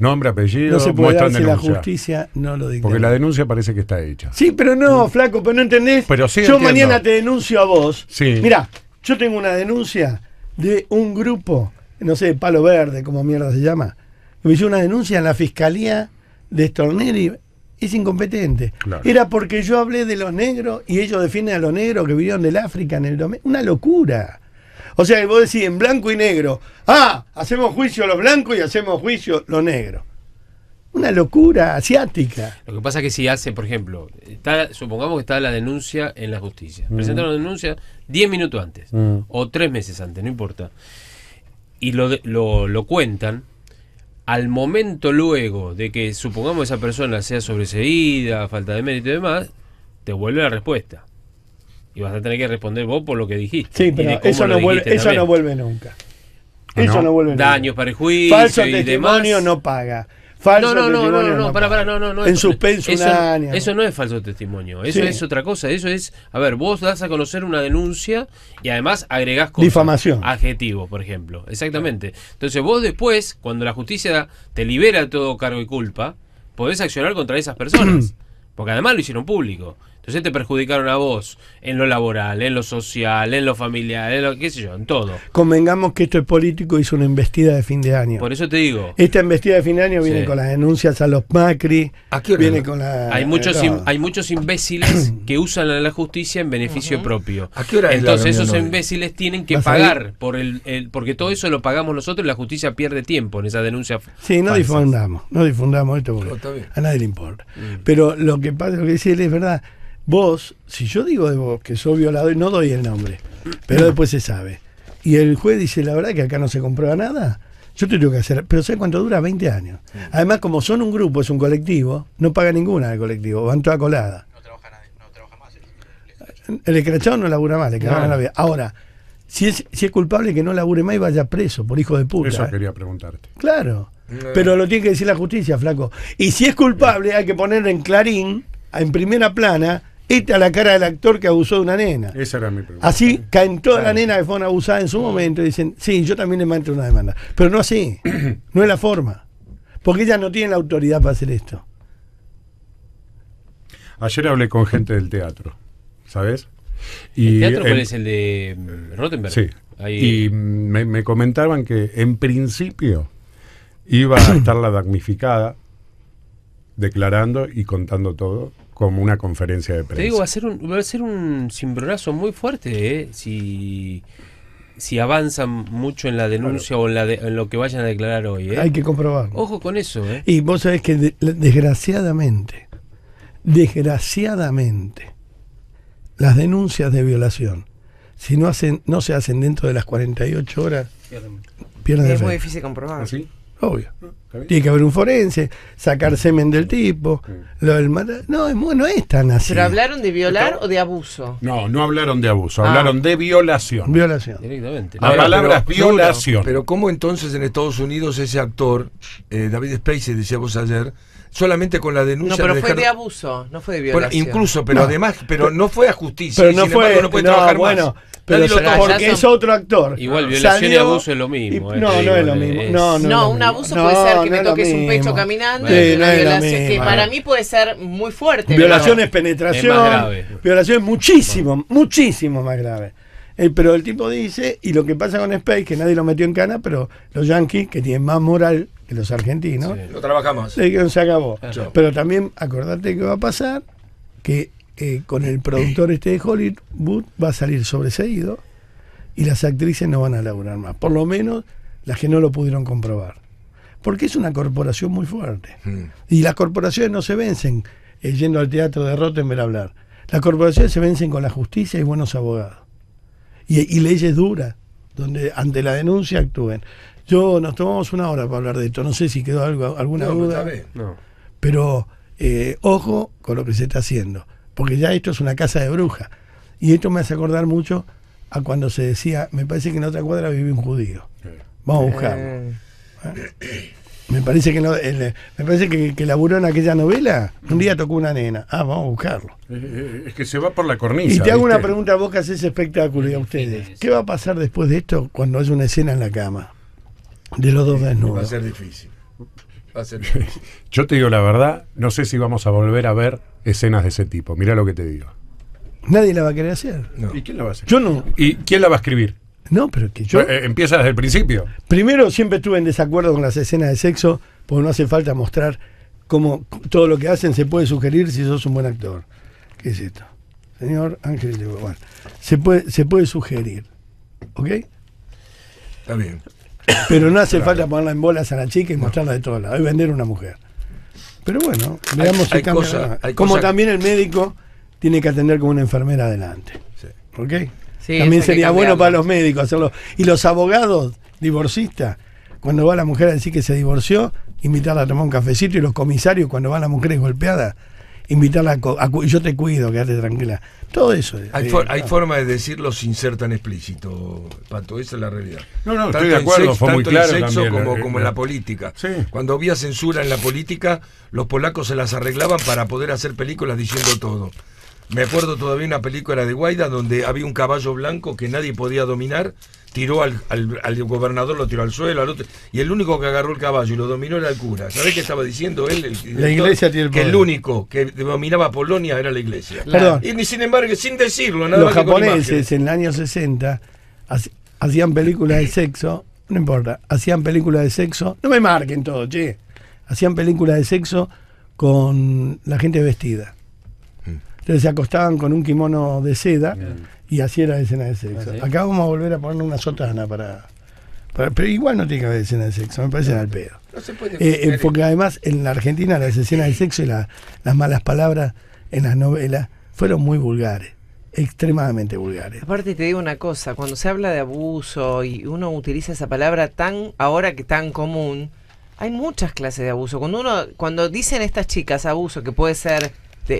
Nombre, apellido, no se puede si la justicia no lo dice. Porque la denuncia parece que está hecha. Sí, pero no, mm. flaco, pero no entendés. Pero sí yo mañana te denuncio a vos. Sí. Mirá, yo tengo una denuncia de un grupo no sé, Palo Verde, como mierda se llama, me hizo una denuncia en la fiscalía de y es incompetente. Era porque yo hablé de los negros y ellos defienden a los negros que vinieron del África en el Una locura. O sea, que vos decís en blanco y negro, ah, hacemos juicio a los blancos y hacemos juicio a los negros. Una locura asiática. Lo que pasa es que si hace, por ejemplo, supongamos que está la denuncia en la justicia. Mm. Presentan la denuncia 10 minutos antes mm. o 3 meses antes, no importa y lo, cuentan, al momento luego de que supongamos esa persona sea sobreseída, falta de mérito y demás, te vuelve la respuesta. Y vas a tener que responder vos por lo que dijiste. Sí, pero eso, no vuelve, ah, eso no vuelve nunca. Daños para el juicio. Falso y no paga no, no, No, no, no, para, no, En suspenso eso, Eso no es falso testimonio, eso es otra cosa. Eso es, a ver, vos das a conocer una denuncia y además agregás con Difamación. Adjetivos, por ejemplo. Exactamente. Entonces vos después, cuando la justicia te libera de todo cargo y culpa, podés accionar contra esas personas. porque además lo hicieron público. Entonces te perjudicaron a vos en lo laboral, en lo social, en lo familiar, en lo que sé yo, en todo. Convengamos que esto es político, hizo una investida de fin de año. Por eso te digo. Esta investida de fin de año viene con las denuncias a los Macri. ¿A Viene con la, hay, muchos hay muchos imbéciles que usan a la justicia en beneficio propio. ¿A qué hora Entonces esos imbéciles tienen que pagar por el, porque todo eso lo pagamos nosotros y la justicia pierde tiempo en esa denuncia. Sí, no difundamos, no difundamos esto porque a nadie le importa. Mm. Pero lo que pasa, lo que dice es verdad vos, si yo digo de vos que sos violador, no doy el nombre, pero después se sabe. Y el juez dice, la verdad que acá no se comprueba nada, yo te tengo que hacer, pero ¿sabes cuánto dura? 20 años. Mm. Además, como son un grupo, es un colectivo, no paga ninguna del colectivo, van toda colada. No trabaja no más. El, escrachado no labura más, le cagaron la vida. Ahora, si es, si es culpable que no labure más y vaya preso por hijo de puta. Eso ¿eh? quería preguntarte. Claro. Pero lo tiene que decir la justicia, flaco. Y si es culpable, hay que poner en clarín, en primera plana, esta es la cara del actor que abusó de una nena. Esa era mi pregunta. Así caen todas la las nenas que fueron abusadas en su momento y dicen, sí, yo también le mando una demanda. Pero no así, no es la forma. Porque ella no tiene la autoridad para hacer esto. Ayer hablé con gente del teatro, ¿sabes? ¿El teatro cuál es? ¿El de mm, Rottenberg? Sí. Y me, me comentaban que en principio iba a estar la damnificada declarando y contando todo como una conferencia de prensa. Te digo, va a ser un, va a ser un cimbronazo muy fuerte, ¿eh? Si, si avanzan mucho en la denuncia o en, lo que vayan a declarar hoy. ¿eh? Hay que comprobar. Ojo con eso. ¿eh? Y vos sabés que desgraciadamente, desgraciadamente, las denuncias de violación, si no, hacen, no se hacen dentro de las 48 horas, pierden. pierden es muy difícil comprobar. ¿Ah, ¿Sí? Obvio. Ah. Tiene que haber un forense, sacar mm. semen del tipo. Mm. Lo del no, no es tan así. ¿Pero hablaron de violar o de abuso? No, no hablaron de abuso, ah. hablaron de violación. Violación. Directamente. La palabra violación. Pero, ¿cómo entonces en Estados Unidos ese actor, eh, David Spacey, decíamos ayer, solamente con la denuncia. No, pero fue de abuso, no fue de violación. incluso, pero además, pero no fue a justicia. Pero no fue, no trabajar bueno, Pero porque es otro actor. Igual violación y abuso es lo mismo. Eh, no, no, es lo mismo. No, un abuso puede ser que me toques un pecho caminando. que para mí puede ser muy fuerte. Violación es penetración. Es Violación es muchísimo, muchísimo más grave. Eh, pero el tipo dice, y lo que pasa con Space, que nadie lo metió en cana, pero los yankees, que tienen más moral que los argentinos, lo trabajamos. Se, eh, se acabó. Pero también acordate que va a pasar que eh, con el productor este de Hollywood va a salir sobreseído y las actrices no van a laburar más. Por lo menos las que no lo pudieron comprobar. Porque es una corporación muy fuerte. Mm. Y las corporaciones no se vencen yendo al teatro de Rottenberg a hablar. Las corporaciones se vencen con la justicia y buenos abogados y, leyes duras, donde ante la denuncia actúen. Yo nos tomamos una hora para hablar de esto, no sé si quedó algo, alguna duda, pero eh, ojo con lo que se está haciendo, porque ya esto es una casa de bruja. Y esto me hace acordar mucho a cuando se decía, me parece que en otra cuadra vive un judío. Vamos a buscarlo. Eh. ¿Eh? Me parece que no, eh, me parece que, laburó en aquella novela. Un día tocó una nena. Ah, vamos a buscarlo. Eh, eh, es que se va por la cornisa. Y te hago una pregunta a vos que haces espectáculo y a ustedes. ¿Qué va a pasar después de esto cuando haya una escena en la cama? De los dos desnudos. Va a ser difícil. Yo te digo la verdad, no sé si vamos a volver a ver escenas de ese tipo. Mira lo que te digo. Nadie la va a querer hacer. ¿Y quién la va a hacer? Yo no. ¿Y quién la va a escribir? No, pero que yo. Eh, empieza desde el principio. Primero, siempre estuve en desacuerdo con las escenas de sexo, porque no hace falta mostrar cómo todo lo que hacen se puede sugerir si sos un buen actor. ¿Qué es esto? Señor Ángel se puede, se puede sugerir. ¿Ok? Está bien. Pero no hace falta ponerla en bolas a la chica y mostrarla de todos lados. que vender una mujer. Pero bueno, veamos si Como también el médico tiene que atender como una enfermera adelante. ¿Ok? También sería bueno para los médicos hacerlo. Y los abogados divorcistas, cuando va la mujer a decir que se divorció, invitarla a tomar un cafecito. Y los comisarios, cuando van las mujeres golpeada invitarla a, yo te cuido, quédate tranquila. Todo eso. Hay, hay forma de decirlo sin ser tan explícito, Pato, esa es la realidad. No, no, tanto estoy de sexo, muy claro eh, como, en eh, la política. Cuando había censura en la política, los polacos se las arreglaban para poder hacer películas diciendo todo. Me acuerdo todavía una película de Guaida donde había un caballo blanco que nadie podía dominar, tiró al, gobernador, lo tiró al suelo, al y el único que agarró el caballo y lo dominó era el cura. ¿Sabés qué estaba diciendo él? la iglesia tiene el Que el único que dominaba Polonia era la iglesia. Perdón. Y sin embargo, sin decirlo, nada Los japoneses en el año 60 hacían películas de sexo, no importa, hacían películas de sexo, no me marquen todo, che, hacían películas de sexo con la gente vestida. Entonces se acostaban con un kimono de seda y así era la escena de sexo. Ah, Acá vamos a volver a poner una sotana para, Pero igual no tiene que haber escena de sexo, me parece al pedo. No se puede eh, eh, porque además en la Argentina las escenas de sexo y las malas palabras en las novelas fueron muy vulgares extremadamente vulgares. Aparte te digo una cosa, cuando se habla de abuso y uno utiliza esa palabra tan ahora que tan común, hay muchas clases de abuso. Cuando uno cuando dicen estas chicas abuso que puede ser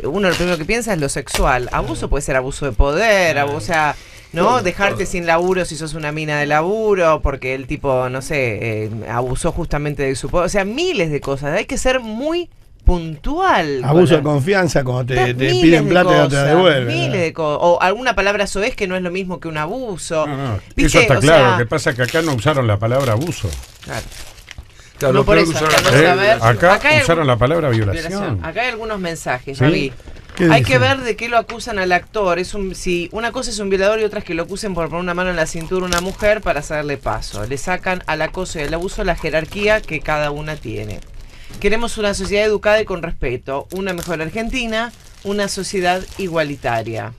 uno lo primero que piensa es lo sexual. Abuso puede ser abuso de poder, abuso, o sea, ¿no? Dejarte sin laburo si sos una mina de laburo, porque el tipo, no sé, eh, abusó justamente de su poder. O sea, miles de cosas. Hay que ser muy puntual. Abuso de confianza cuando te, piden plata y no te la devuelven. Miles de cosas. O alguna palabra soez que no es lo mismo que un abuso. eso está claro. lo que pasa es que acá no usaron la palabra abuso. Claro. Acá, usaron la palabra violación. Acá hay algunos mensajes, Hay que ver de qué lo acusan al actor. si una cosa es un violador y otra es que lo acusen por poner una mano en la cintura a una mujer para hacerle paso. Le sacan al acoso y al abuso la jerarquía que cada una tiene. Queremos una sociedad educada y con respeto, una mejor Argentina, una sociedad igualitaria.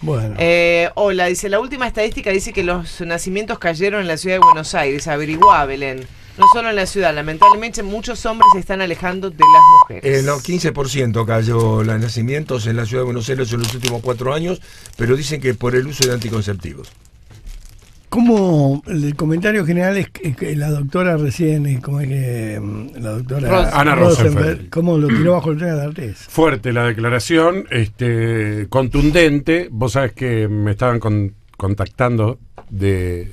Bueno. Eh, hola, dice, la última estadística dice que los nacimientos cayeron en la ciudad de Buenos Aires. Averigua, Belén. No solo en la ciudad, lamentablemente muchos hombres se están alejando de las mujeres. Eh, 15% cayó los nacimientos en la ciudad de Buenos Aires en los últimos cuatro años, pero dicen que por el uso de anticonceptivos. Como el comentario general es que la doctora recién, como es que la doctora eh, mm, Ana Rosenberg, cómo lo tiró bajo el tren de Artes? Fuerte la declaración, este contundente. Vos sabés que me estaban contactando de,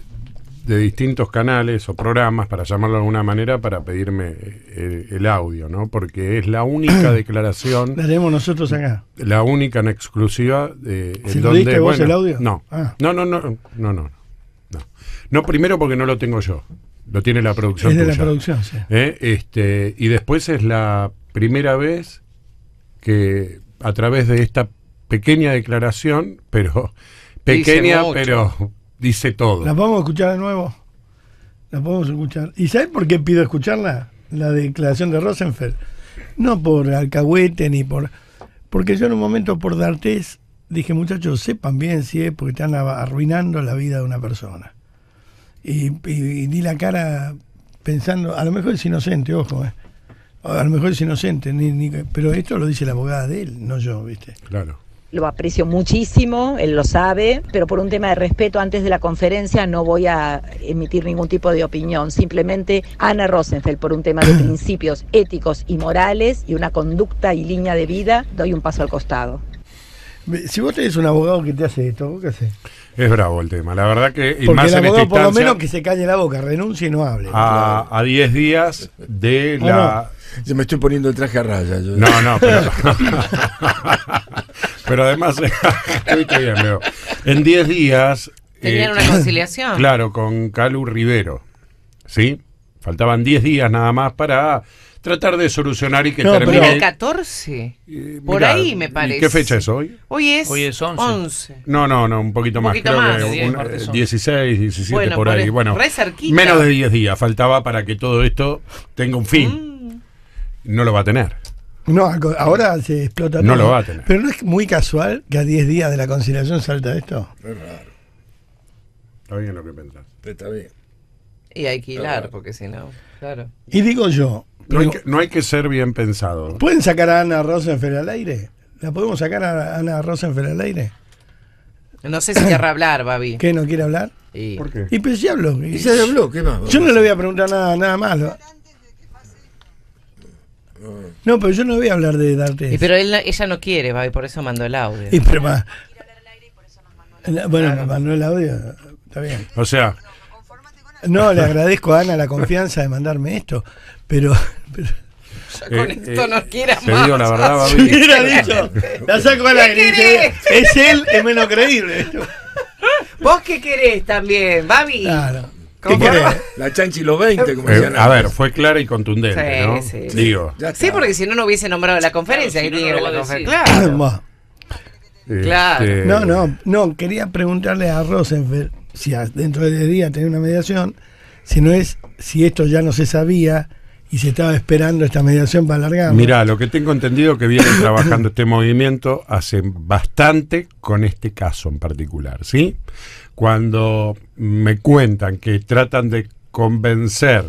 de distintos canales o programas, para llamarlo de alguna manera, para pedirme eh, el, audio, ¿no? Porque es la única declaración. La tenemos nosotros acá. La única en exclusiva. de eh, diste vos el audio? Ah. No. no. No, no, no, no, no, primero porque no lo tengo yo. Lo tiene la producción. Es de la producción, sí. Eh, este, y después es la primera vez que a través de esta pequeña declaración, pero pequeña, pero dice todo. ¿La podemos escuchar de nuevo? La podemos escuchar. ¿Y sabes por qué pido escucharla? La declaración de Rosenfeld. No por alcahuete ni por. Porque yo en un momento por D'Artés dije, muchachos, sepan bien si es porque están arruinando la vida de una persona. Y, di la cara pensando, a lo mejor es inocente, ojo, eh. a lo mejor es inocente, pero esto lo dice la abogada de él, no yo, ¿viste? Claro lo aprecio muchísimo, él lo sabe, pero por un tema de respeto antes de la conferencia no voy a emitir ningún tipo de opinión, simplemente Ana Rosenfeld por un tema de principios éticos y morales y una conducta y línea de vida, doy un paso al costado. Si vos tenés un abogado que te hace esto, qué haces? Es bravo el tema, la verdad que... Y Porque el abogado por lo menos que se calle la boca, renuncie y no hable. A 10 días de ah, la... Yo me estoy poniendo el traje a raya. No, no, pero... Pero además, en 10 días... Tenían eh, una conciliación. Claro, con Calu Rivero. ¿Sí? Faltaban 10 días nada más para tratar de solucionar y que no, termine. Pero el 14. Eh, por ahí me parece. ¿Qué fecha es hoy? Hoy es, 11. No, no, no, un poquito, más. Creo 16, 17, eh, por, ahí. Bueno, menos de 10 días faltaba para que todo esto tenga un fin. Mm. No lo va a tener. No, ahora se explota no todo. lo va Pero no es muy casual que a 10 días de la conciliación salta esto. Es raro. Está bien lo que pensás. Está bien. Y alquilar, porque si no, claro. Y digo yo. No, hay que, ser bien pensado. ¿Pueden sacar a Ana Rosenfeld al aire? ¿La podemos sacar a Ana Rosenfeld al aire? No sé si querrá hablar, Babi. ¿Qué? ¿No quiere hablar? y ¿Por qué? Y pues ya habló. Y, se habló, Yo no le voy a preguntar nada, nada más. Mm. No, pero yo no voy a hablar de darte. Y pero ella no quiere, va, por eso mandó el audio. Y pero Bueno, me mandó el audio. Está bien. O sea, No, le agradezco a Ana la confianza de mandarme esto, pero, con eh, esto no eh, quiera te más. digo la verdad, Babi. hubiera dicho, la saco al aire. Es él, es menos creíble. esto. ¿Vos qué querés también, Babi? Claro. ¿Qué La chanchi los 20, como eh, decían. a ver, fue clara y contundente, ¿no? Digo. Sí, porque si no, no hubiese nombrado la conferencia. Este, claro, no, no Claro. No, no, Quería preguntarle a Rosenfeld si dentro de días tenía una mediación, si no es, si esto ya no se sabía y se estaba esperando esta mediación para alargar. Mira, lo que tengo entendido que viene trabajando este movimiento hace bastante con este caso en particular, ¿sí? cuando me cuentan que tratan de convencer,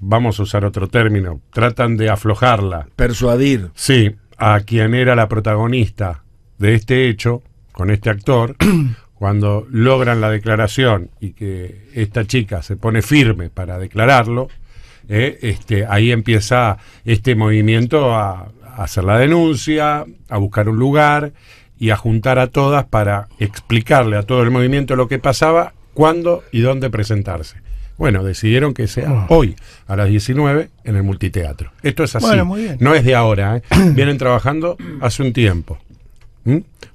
vamos a usar otro término, tratan de aflojarla. Persuadir. Sí, a quien era la protagonista de este hecho, con este actor, cuando logran la declaración y que esta chica se pone firme para declararlo, eh, este, ahí empieza este movimiento a hacer la denuncia, a buscar un lugar, y a juntar a todas para explicarle a todo el movimiento lo que pasaba, cuándo y dónde presentarse. Bueno, decidieron que sea ah. hoy a las 19 en el multiteatro. Esto es así. No es de ahora. ¿eh? Vienen trabajando hace un tiempo.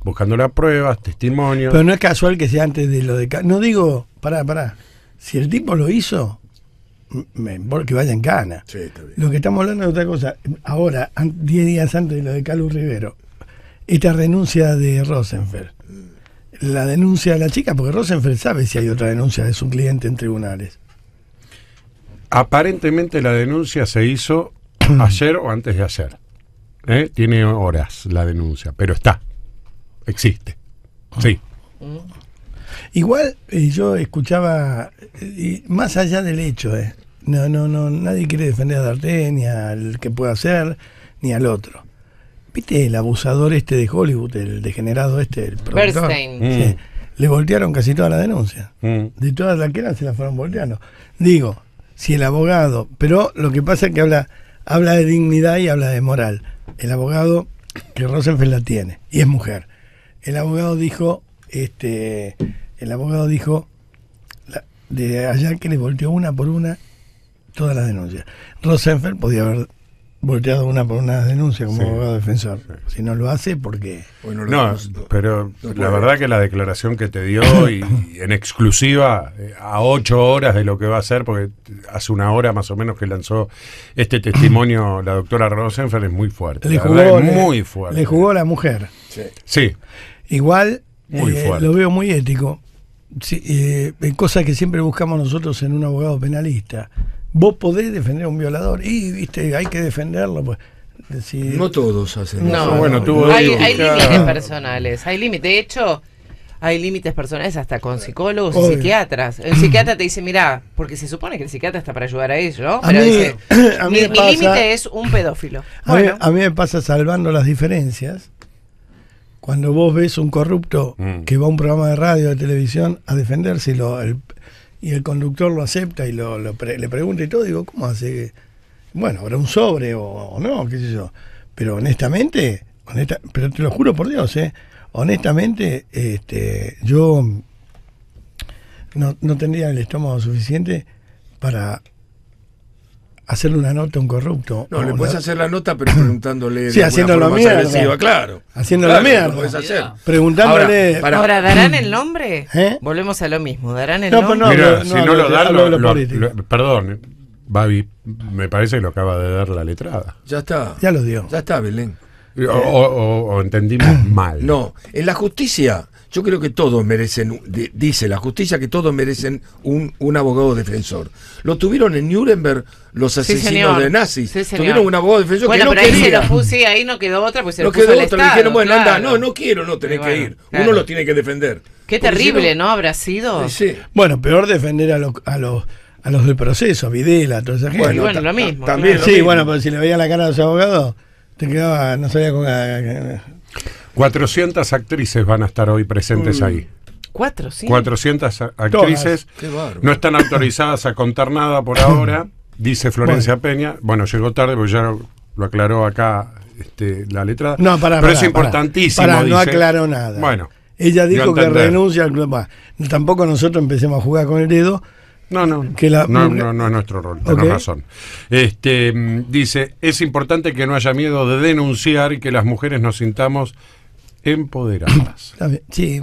Buscando las pruebas, testimonios. Pero no es casual que sea antes de lo de... No digo, pará, pará. Si el tipo lo hizo, me, que vaya en gana. lo que estamos hablando es otra cosa. Ahora, 10 días antes de lo de Carlos Rivero, esta denuncia de Rosenfeld. La denuncia de la chica, porque Rosenfeld sabe si hay otra denuncia de su cliente en tribunales. Aparentemente la denuncia se hizo ayer o antes de ayer. ¿eh? Tiene horas la denuncia, pero está. Existe. Ah. Sí. Igual eh, yo escuchaba, eh, más allá del hecho, no, no, no, nadie quiere defender a Darté, ni al que pueda ser, ni al otro. ¿Viste el abusador este de Hollywood, el degenerado este, el productor? Bernstein. Mm. Le voltearon casi toda la denuncia. Mm. De todas las que eran se las fueron volteando. Digo, si el abogado, pero lo que pasa es que habla, habla de dignidad y habla de moral. El abogado que Rosenfeld la tiene y es mujer. El abogado dijo, este, el abogado dijo de allá que le volteó una por una todas las denuncias. Rosenfeld podía haber volteado una por una denuncia como abogado defensor. Si no lo hace, ¿por qué? Bueno, no, pero la verdad que la declaración que te dio y, en exclusiva eh, a ocho horas de lo que va a hacer, porque hace una hora más o menos que lanzó este testimonio la doctora Rosenfeld, es muy fuerte. Le jugó, es muy fuerte. Le jugó la mujer. Sí. Igual eh, lo veo muy ético. Eh, en cosas que siempre buscamos nosotros en un abogado penalista vos podés defender a un violador y viste hay que defenderlo pues no todos hacen no, bueno hay, límites personales hay límites de hecho hay límites personales hasta con psicólogos y psiquiatras. El psiquiatra te dice, mira, porque se supone que el psiquiatra está para ayudar a ellos, ¿no? mi, límite es un pedófilo. A, mí, me pasa salvando las diferencias. Cuando vos ves un corrupto mm. que va a un programa de radio, de televisión, a defenderse, lo, y el conductor lo acepta y lo, le pregunta y todo, digo, ¿cómo hace? Bueno, habrá un sobre o, no, qué sé yo. Pero honestamente, pero te lo juro por Dios, ¿eh? honestamente, este, yo no, no tendría el estómago suficiente para hacerle una nota a un corrupto. No, le puedes hacer la nota, pero preguntándole. sí, haciéndolo mierda. Agresiva, claro. Haciéndolo la mierda. puedes hacer. Preguntándole. Ahora, ¿darán el mm. nombre? ¿Eh? Volvemos a lo mismo. ¿Darán el pues nombre? No, Mira, no, si no lo dan, lo, perdón, Babi, me parece que lo acaba de dar la letrada. Ya está. Ya lo dio. Ya está, Belén. o entendimos mal. No, en la justicia yo creo que todos merecen, dice la justicia, que todos merecen un, un abogado defensor. Lo tuvieron en Nuremberg los asesinos de nazis. tuvieron un abogado defensor que no quería. Ahí, se lo ahí no quedó otra, pues se no quedó otra. le dijeron, bueno, anda, no, no quiero, no tenés que ir. Uno lo tiene que defender. Qué terrible, no, Habrá sido. Sí, bueno, peor defender a los. A del proceso, a Videla, a toda esa gente. Bueno, lo mismo. También, Sí, bueno, pero si le veía la cara a los abogados, te quedaba, no sabía con. 400 actrices van a estar hoy presentes mm. ahí. 400. 400 actrices. No están autorizadas a contar nada por ahora, dice Florencia Peña. Bueno, llegó tarde porque ya lo aclaró acá este, la letra. No, para, Pero es importantísimo. Para, no aclaró nada. Bueno. Ella dijo que renuncia al club. tampoco nosotros empecemos a jugar con el dedo. No, no, que no, no, es nuestro rol, okay. razón. Este, mm, dice, es importante que no haya miedo de denunciar y que las mujeres nos sintamos empoderadas. Sí,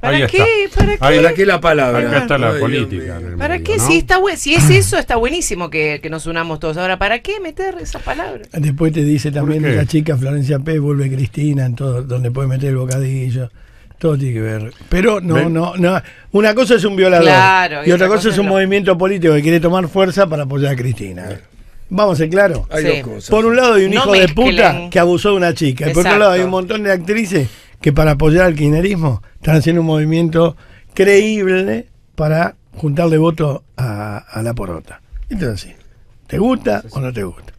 ¿Para, qué? ¿Para, qué? la palabra? Acá está la política. ¿Para qué? Si, está, si es eso, está buenísimo que, nos unamos todos. Ahora, ¿para qué meter esas palabras? Después te dice también la chica Florencia P. Vuelve Cristina, en todo, donde puede meter el bocadillo. Todo tiene que ver. Pero no, no, no. Una cosa es un violador. y, otra cosa, es un movimiento político que quiere tomar fuerza para apoyar a Cristina. Vamos a ser claros. Hay dos cosas. Por un lado hay un hijo de puta que abusó de una chica. Y por otro lado hay un montón de actrices que para apoyar al kirchnerismo están haciendo un movimiento creíble para juntarle voto a, la porrota Entonces, ¿te gusta o no te gusta?